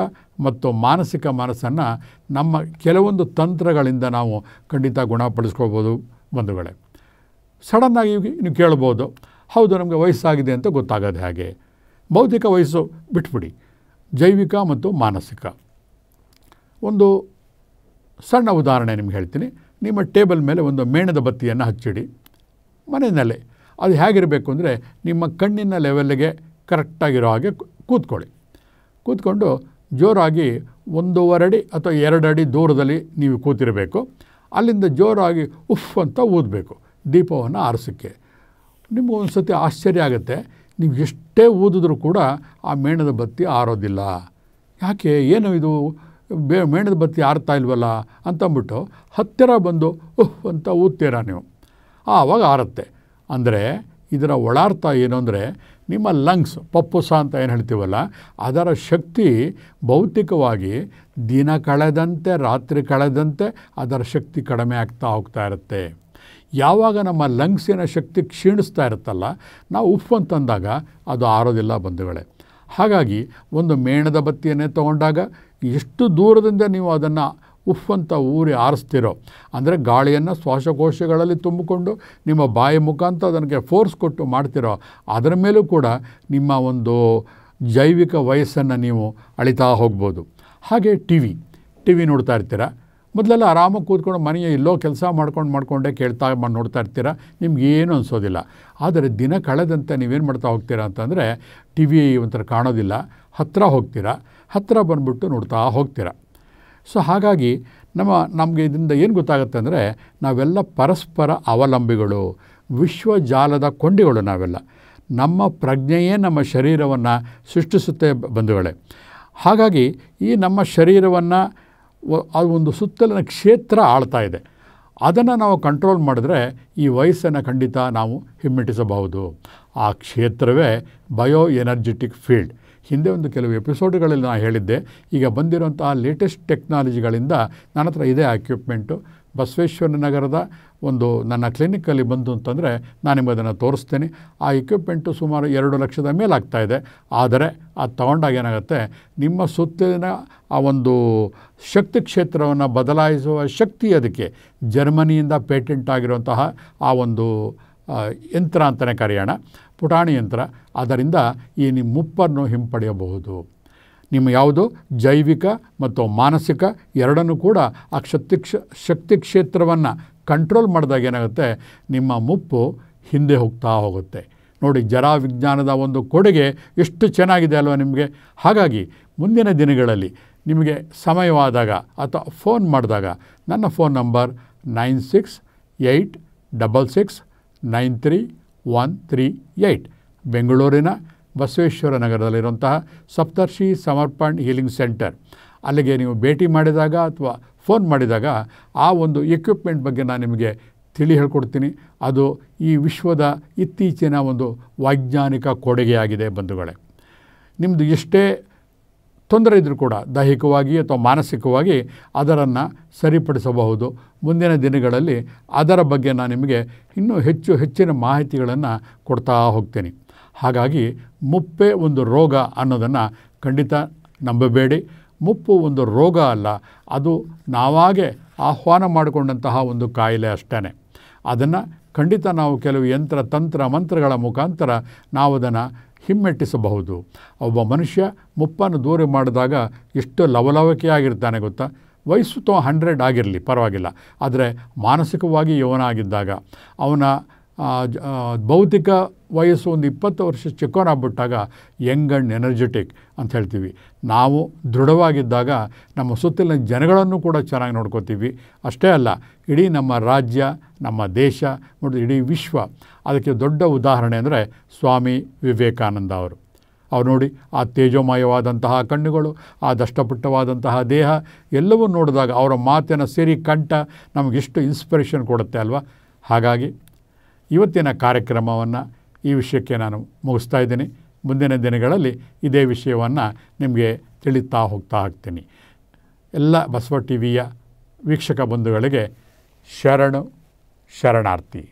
ಮತ್ತು ಮಾನಸಿಕ ಮನಸ್ಸನ್ನು ನಮ್ಮ ಕೆಲವೊಂದು ತಂತ್ರಗಳಿಂದ ನಾವು ಖಂಡಿತ ಗುಣಪಡಿಸ್ಕೊಳ್ಬೋದು ಬಂಧುಗಳೇ ಸಡನ್ನಾಗಿ ನೀವು ಕೇಳ್ಬೋದು ಹೌದು ನಮಗೆ ವಯಸ್ಸಾಗಿದೆ ಅಂತ ಗೊತ್ತಾಗೋದು ಹಾಗೆ ಬೌದ್ಧಿಕ ವಯಸ್ಸು ಬಿಟ್ಬಿಡಿ ಜೈವಿಕ ಮತ್ತು ಮಾನಸಿಕ ಒಂದು ಸಣ್ಣ ಉದಾಹರಣೆ ನಿಮ್ಗೆ ಹೇಳ್ತೀನಿ ನಿಮ್ಮ ಟೇಬಲ್ ಮೇಲೆ ಒಂದು ಮೇಣದ ಬತ್ತಿಯನ್ನು ಹಚ್ಚಿಡಿ ಮನೆಯಲ್ಲಿ ಅದು ಹೇಗಿರಬೇಕು ಅಂದರೆ ನಿಮ್ಮ ಕಣ್ಣಿನ ಲೆವೆಲ್ಗೆ ಕರೆಕ್ಟಾಗಿರೋ ಹಾಗೆ ಕೂತ್ಕೊಳ್ಳಿ ಕೂತ್ಕೊಂಡು ಜೋರಾಗಿ ಅಡಿ ಅಥವಾ ಎರಡು ಅಡಿ ದೂರದಲ್ಲಿ ನೀವು ಕೂತಿರಬೇಕು ಅಲ್ಲಿಂದ ಜೋರಾಗಿ ಉಫ್ ಅಂತ ಊದಬೇಕು ದೀಪವನ್ನು ಆರಿಸೋಕ್ಕೆ ನಿಮ್ಗೆ ಒಂದು ಸತಿ ಆಶ್ಚರ್ಯ ಆಗುತ್ತೆ ನೀವು ಎಷ್ಟೇ ಊದಿದ್ರೂ ಕೂಡ ಆ ಮೇಣದ ಬತ್ತಿ ಆರೋದಿಲ್ಲ ಯಾಕೆ ಏನು ಇದು ಬೇ ಮೇಣದ ಬತ್ತಿ ಆರ್ತಾ ಇಲ್ವಲ್ಲ ಅಂತಂದ್ಬಿಟ್ಟು ಹತ್ತಿರ ಬಂದು ಉಹ್ ಅಂತ ಊದ್ತೀರ ನೀವು ಆವಾಗ ಆರುತ್ತೆ ಅಂದರೆ ಇದರ ಒಳಾರ್ಥ ಏನು ಅಂದರೆ ನಿಮ್ಮ ಲಂಗ್ಸ್ ಪಪ್ಪುಸ ಅಂತ ಏನು ಹೇಳ್ತೀವಲ್ಲ ಅದರ ಶಕ್ತಿ ಭೌತಿಕವಾಗಿ ದಿನ ಕಳೆದಂತೆ ರಾತ್ರಿ ಕಳೆದಂತೆ ಅದರ ಶಕ್ತಿ ಕಡಿಮೆ ಆಗ್ತಾ ಹೋಗ್ತಾ ಇರುತ್ತೆ ಯಾವಾಗ ನಮ್ಮ ಲಂಗ್ಸಿನ ಶಕ್ತಿ ಕ್ಷೀಣಿಸ್ತಾ ಇರುತ್ತಲ್ಲ ನಾವು ಉಪ್ಪು ಅಂತಂದಾಗ ಅದು ಆರೋದಿಲ್ಲ ಬಂಧುಗಳೇ ಹಾಗಾಗಿ ಒಂದು ಮೇಣದ ಬತ್ತಿಯನ್ನೇ ತಗೊಂಡಾಗ ಎಷ್ಟು ದೂರದಿಂದ ನೀವು ಅದನ್ನು ಉಫ್ ಅಂತ ಊರಿ ಆರಿಸ್ತಿರೋ ಅಂದರೆ ಗಾಳಿಯನ್ನು ಶ್ವಾಸಕೋಶಗಳಲ್ಲಿ ತುಂಬಿಕೊಂಡು ನಿಮ್ಮ ಬಾಯಿ ಮುಖಾಂತರ ಅದಕ್ಕೆ ಫೋರ್ಸ್ ಕೊಟ್ಟು ಮಾಡ್ತಿರೋ ಅದರ ಮೇಲೂ ಕೂಡ ನಿಮ್ಮ ಒಂದು ಜೈವಿಕ ವಯಸ್ಸನ್ನು ನೀವು ಅಳಿತಾ ಹೋಗ್ಬೋದು ಹಾಗೆ ಟಿ ವಿ ಟಿ ವಿ ನೋಡ್ತಾ ಇರ್ತೀರ ಮೊದಲೆಲ್ಲ ಆರಾಮಾಗಿ ಕೂತ್ಕೊಂಡು ಮನೆಯ ಎಲ್ಲೋ ಕೆಲಸ ಮಾಡ್ಕೊಂಡು ಮಾಡಿಕೊಂಡೇ ಕೇಳ್ತಾ ಮಾಡಿ ನೋಡ್ತಾ ಇರ್ತೀರ ನಿಮಗೇನು ಅನಿಸೋದಿಲ್ಲ ಆದರೆ ದಿನ ಕಳೆದಂತೆ ನೀವೇನು ಮಾಡ್ತಾ ಹೋಗ್ತೀರಾ ಅಂತಂದರೆ ಟಿ ವಿ ಒಂಥರ ಕಾಣೋದಿಲ್ಲ ಹತ್ತಿರ ಹೋಗ್ತೀರಾ ಹತ್ತಿರ ಬಂದುಬಿಟ್ಟು ನೋಡ್ತಾ ಹೋಗ್ತೀರ ಸೊ ಹಾಗಾಗಿ ನಮ್ಮ ನಮಗೆ ಇದರಿಂದ ಏನು ಗೊತ್ತಾಗುತ್ತೆ ಅಂದರೆ ನಾವೆಲ್ಲ ಪರಸ್ಪರ ಅವಲಂಬಿಗಳು ವಿಶ್ವ ಜಾಲದ ಕೊಂಡಿಗಳು ನಾವೆಲ್ಲ ನಮ್ಮ ಪ್ರಜ್ಞೆಯೇ ನಮ್ಮ ಶರೀರವನ್ನು ಸೃಷ್ಟಿಸುತ್ತೆ ಬಂಧುಗಳೇ ಹಾಗಾಗಿ ಈ ನಮ್ಮ ಶರೀರವನ್ನು ಒಂದು ಸುತ್ತಲಿನ ಕ್ಷೇತ್ರ ಆಳ್ತಾ ಇದೆ ಅದನ್ನು ನಾವು ಕಂಟ್ರೋಲ್ ಮಾಡಿದ್ರೆ ಈ ವಯಸ್ಸನ್ನು ಖಂಡಿತ ನಾವು ಹಿಮ್ಮೆಟ್ಟಿಸಬಹುದು ಆ ಕ್ಷೇತ್ರವೇ ಬಯೋ ಎನರ್ಜೆಟಿಕ್ ಫೀಲ್ಡ್ ಹಿಂದೆ ಒಂದು ಕೆಲವು ಎಪಿಸೋಡ್ಗಳಲ್ಲಿ ನಾನು ಹೇಳಿದ್ದೆ ಈಗ ಬಂದಿರುವಂತಹ ಲೇಟೆಸ್ಟ್ ಟೆಕ್ನಾಲಜಿಗಳಿಂದ ನನ್ನ ಹತ್ರ ಇದೇ ಆ ಎಕ್ವಿಪ್ಮೆಂಟು ಬಸವೇಶ್ವರ ನಗರದ ಒಂದು ನನ್ನ ಕ್ಲಿನಿಕ್ಕಲ್ಲಿ ಬಂತು ಅಂತಂದರೆ ನಾನು ನಿಮಗೆ ಅದನ್ನು ತೋರಿಸ್ತೇನೆ ಆ ಎಕ್ವಿಪ್ಮೆಂಟು ಸುಮಾರು ಎರಡು ಲಕ್ಷದ ಮೇಲಾಗ್ತಾ ಇದೆ ಆದರೆ ಅದು ತಗೊಂಡಾಗ ಏನಾಗುತ್ತೆ ನಿಮ್ಮ ಸುತ್ತಲಿನ ಆ ಒಂದು ಶಕ್ತಿ ಕ್ಷೇತ್ರವನ್ನು ಬದಲಾಯಿಸುವ ಶಕ್ತಿ ಅದಕ್ಕೆ ಜರ್ಮನಿಯಿಂದ ಪೇಟೆಂಟ್ ಆಗಿರುವಂತಹ ಆ ಒಂದು ಯಂತ್ರ ಅಂತಲೇ ಕರೆಯೋಣ ಪುಟಾಣಿ ಯಂತ್ರ ಅದರಿಂದ ಈ ನಿಮ್ಮ ಮುಪ್ಪನ್ನು ಹಿಂಪಡೆಯಬಹುದು ನಿಮ್ಮ ಯಾವುದು ಜೈವಿಕ ಮತ್ತು ಮಾನಸಿಕ ಎರಡನ್ನೂ ಕೂಡ ಆ ಶಕ್ತಿ ಶಕ್ತಿ ಕ್ಷೇತ್ರವನ್ನು ಕಂಟ್ರೋಲ್ ಮಾಡಿದಾಗ ಏನಾಗುತ್ತೆ ನಿಮ್ಮ ಮುಪ್ಪು ಹಿಂದೆ ಹೋಗ್ತಾ ಹೋಗುತ್ತೆ ನೋಡಿ ಜರಾ ವಿಜ್ಞಾನದ ಒಂದು ಕೊಡುಗೆ ಎಷ್ಟು ಚೆನ್ನಾಗಿದೆ ಅಲ್ವಾ ನಿಮಗೆ ಹಾಗಾಗಿ ಮುಂದಿನ ದಿನಗಳಲ್ಲಿ ನಿಮಗೆ ಸಮಯವಾದಾಗ ಅಥವಾ ಫೋನ್ ಮಾಡಿದಾಗ ನನ್ನ phone number nine six eight double six nine three one three eight ಬೆಂಗಳೂರಿನ ಬಸವೇಶ್ವರ ನಗರದಲ್ಲಿರುವಂತಹ ಸಪ್ತರ್ಷಿ ಸಮರ್ಪಣ್ ಹೀಲಿಂಗ್ ಸೆಂಟರ್ ಅಲ್ಲಿಗೆ ನೀವು ಭೇಟಿ ಮಾಡಿದಾಗ ಅಥವಾ ಫೋನ್ ಮಾಡಿದಾಗ ಆ ಒಂದು ಎಕ್ವಿಪ್ಮೆಂಟ್ ಬಗ್ಗೆ ನಾನು ನಿಮಗೆ ತಿಳಿ ಹೇಳ್ಕೊಡ್ತೀನಿ ಅದು ಈ ವಿಶ್ವದ ಇತ್ತೀಚಿನ ಒಂದು ವೈಜ್ಞಾನಿಕ ಕೊಡುಗೆಯಾಗಿದೆ ಬಂಧುಗಳೇ ನಿಮ್ಮದು ಎಷ್ಟೇ ತೊಂದರೆ ಇದ್ದರೂ ಕೂಡ ದೈಹಿಕವಾಗಿ ಅಥವಾ ಮಾನಸಿಕವಾಗಿ ಅದರನ್ನು ಸರಿಪಡಿಸಬಹುದು ಮುಂದಿನ ದಿನಗಳಲ್ಲಿ ಅದರ ಬಗ್ಗೆ ನಾನು ನಿಮಗೆ ಇನ್ನೂ ಹೆಚ್ಚು ಹೆಚ್ಚಿನ ಮಾಹಿತಿಗಳನ್ನು ಕೊಡ್ತಾ ಹೋಗ್ತೀನಿ ಹಾಗಾಗಿ ಮುಪ್ಪೆ ಒಂದು ರೋಗ ಅನ್ನೋದನ್ನು ಖಂಡಿತ ನಂಬಬೇಡಿ ಮುಪ್ಪು ಒಂದು ರೋಗ ಅಲ್ಲ ಅದು ನಾವಾಗೆ ಆಹ್ವಾನ ಮಾಡಿಕೊಂಡಂತಹ ಒಂದು ಕಾಯಿಲೆ ಅಷ್ಟೇ ಅದನ್ನು ಖಂಡಿತ ನಾವು ಕೆಲವು ಯಂತ್ರ ತಂತ್ರ ಮಂತ್ರಗಳ ಮುಖಾಂತರ ನಾವು ಅದನ್ನು ಹಿಮ್ಮೆಟ್ಟಿಸಬಹುದು ಒಬ್ಬ ಮನುಷ್ಯ ಮುಪ್ಪನ್ನು ದೂರ ಮಾಡಿದಾಗ ಎಷ್ಟು ಲವಲವಿಕೆಯಾಗಿರ್ತಾನೆ ಗೊತ್ತಾ ವಯಸ್ಸು ತೋ ಹಂಡ್ರೆಡ್ ಆಗಿರಲಿ ಪರವಾಗಿಲ್ಲ ಆದರೆ ಮಾನಸಿಕವಾಗಿ ಯವನ ಆಗಿದ್ದಾಗ ಅವನ ಭೌತಿಕ ವಯಸ್ಸು ಒಂದು ಇಪ್ಪತ್ತು ವರ್ಷ ಚಿಕ್ಕೋನಾಗ್ಬಿಟ್ಟಾಗ ಯಂಗ್ ಆ್ಯಂಡ್ ಎನರ್ಜೆಟಿಕ್ ಅಂತ ಹೇಳ್ತೀವಿ ನಾವು ದೃಢವಾಗಿದ್ದಾಗ ನಮ್ಮ ಸುತ್ತಲಿನ ಜನಗಳನ್ನು ಕೂಡ ಚೆನ್ನಾಗಿ ನೋಡ್ಕೋತೀವಿ ಅಷ್ಟೇ ಅಲ್ಲ ಇಡೀ ನಮ್ಮ ರಾಜ್ಯ ನಮ್ಮ ದೇಶ ಮತ್ತು ಇಡೀ ವಿಶ್ವ ಅದಕ್ಕೆ ದೊಡ್ಡ ಉದಾಹರಣೆ ಅಂದರೆ ಸ್ವಾಮಿ ವಿವೇಕಾನಂದ ಅವರು ಅವ್ರು ನೋಡಿ ಆ ತೇಜೋಮಯವಾದಂತಹ ಕಣ್ಣುಗಳು ಆ ದಷ್ಟಪುಟ್ಟವಾದಂತಹ ದೇಹ ಎಲ್ಲವೂ ನೋಡಿದಾಗ ಅವರ ಮಾತಿನ ಸೇರಿ ಕಂಠ ನಮಗೆಷ್ಟು ಇನ್ಸ್ಪಿರೇಷನ್ ಕೊಡುತ್ತೆ ಅಲ್ವಾ ಹಾಗಾಗಿ ಇವತ್ತಿನ ಕಾರ್ಯಕ್ರಮವನ್ನು ಈ ವಿಷಯಕ್ಕೆ ನಾನು ಮುಗಿಸ್ತಾ ಇದ್ದೀನಿ ಮುಂದಿನ ದಿನಗಳಲ್ಲಿ ಇದೇ ವಿಷಯವನ್ನು ನಿಮಗೆ ತಿಳಿತಾ ಹೋಗ್ತಾ ಹಾಕ್ತೀನಿ ಎಲ್ಲ ಬಸವ ಟಿ ವಿಯ ವೀಕ್ಷಕ ಬಂಧುಗಳಿಗೆ ಶರಣು ಶರಣಾರ್ಥಿ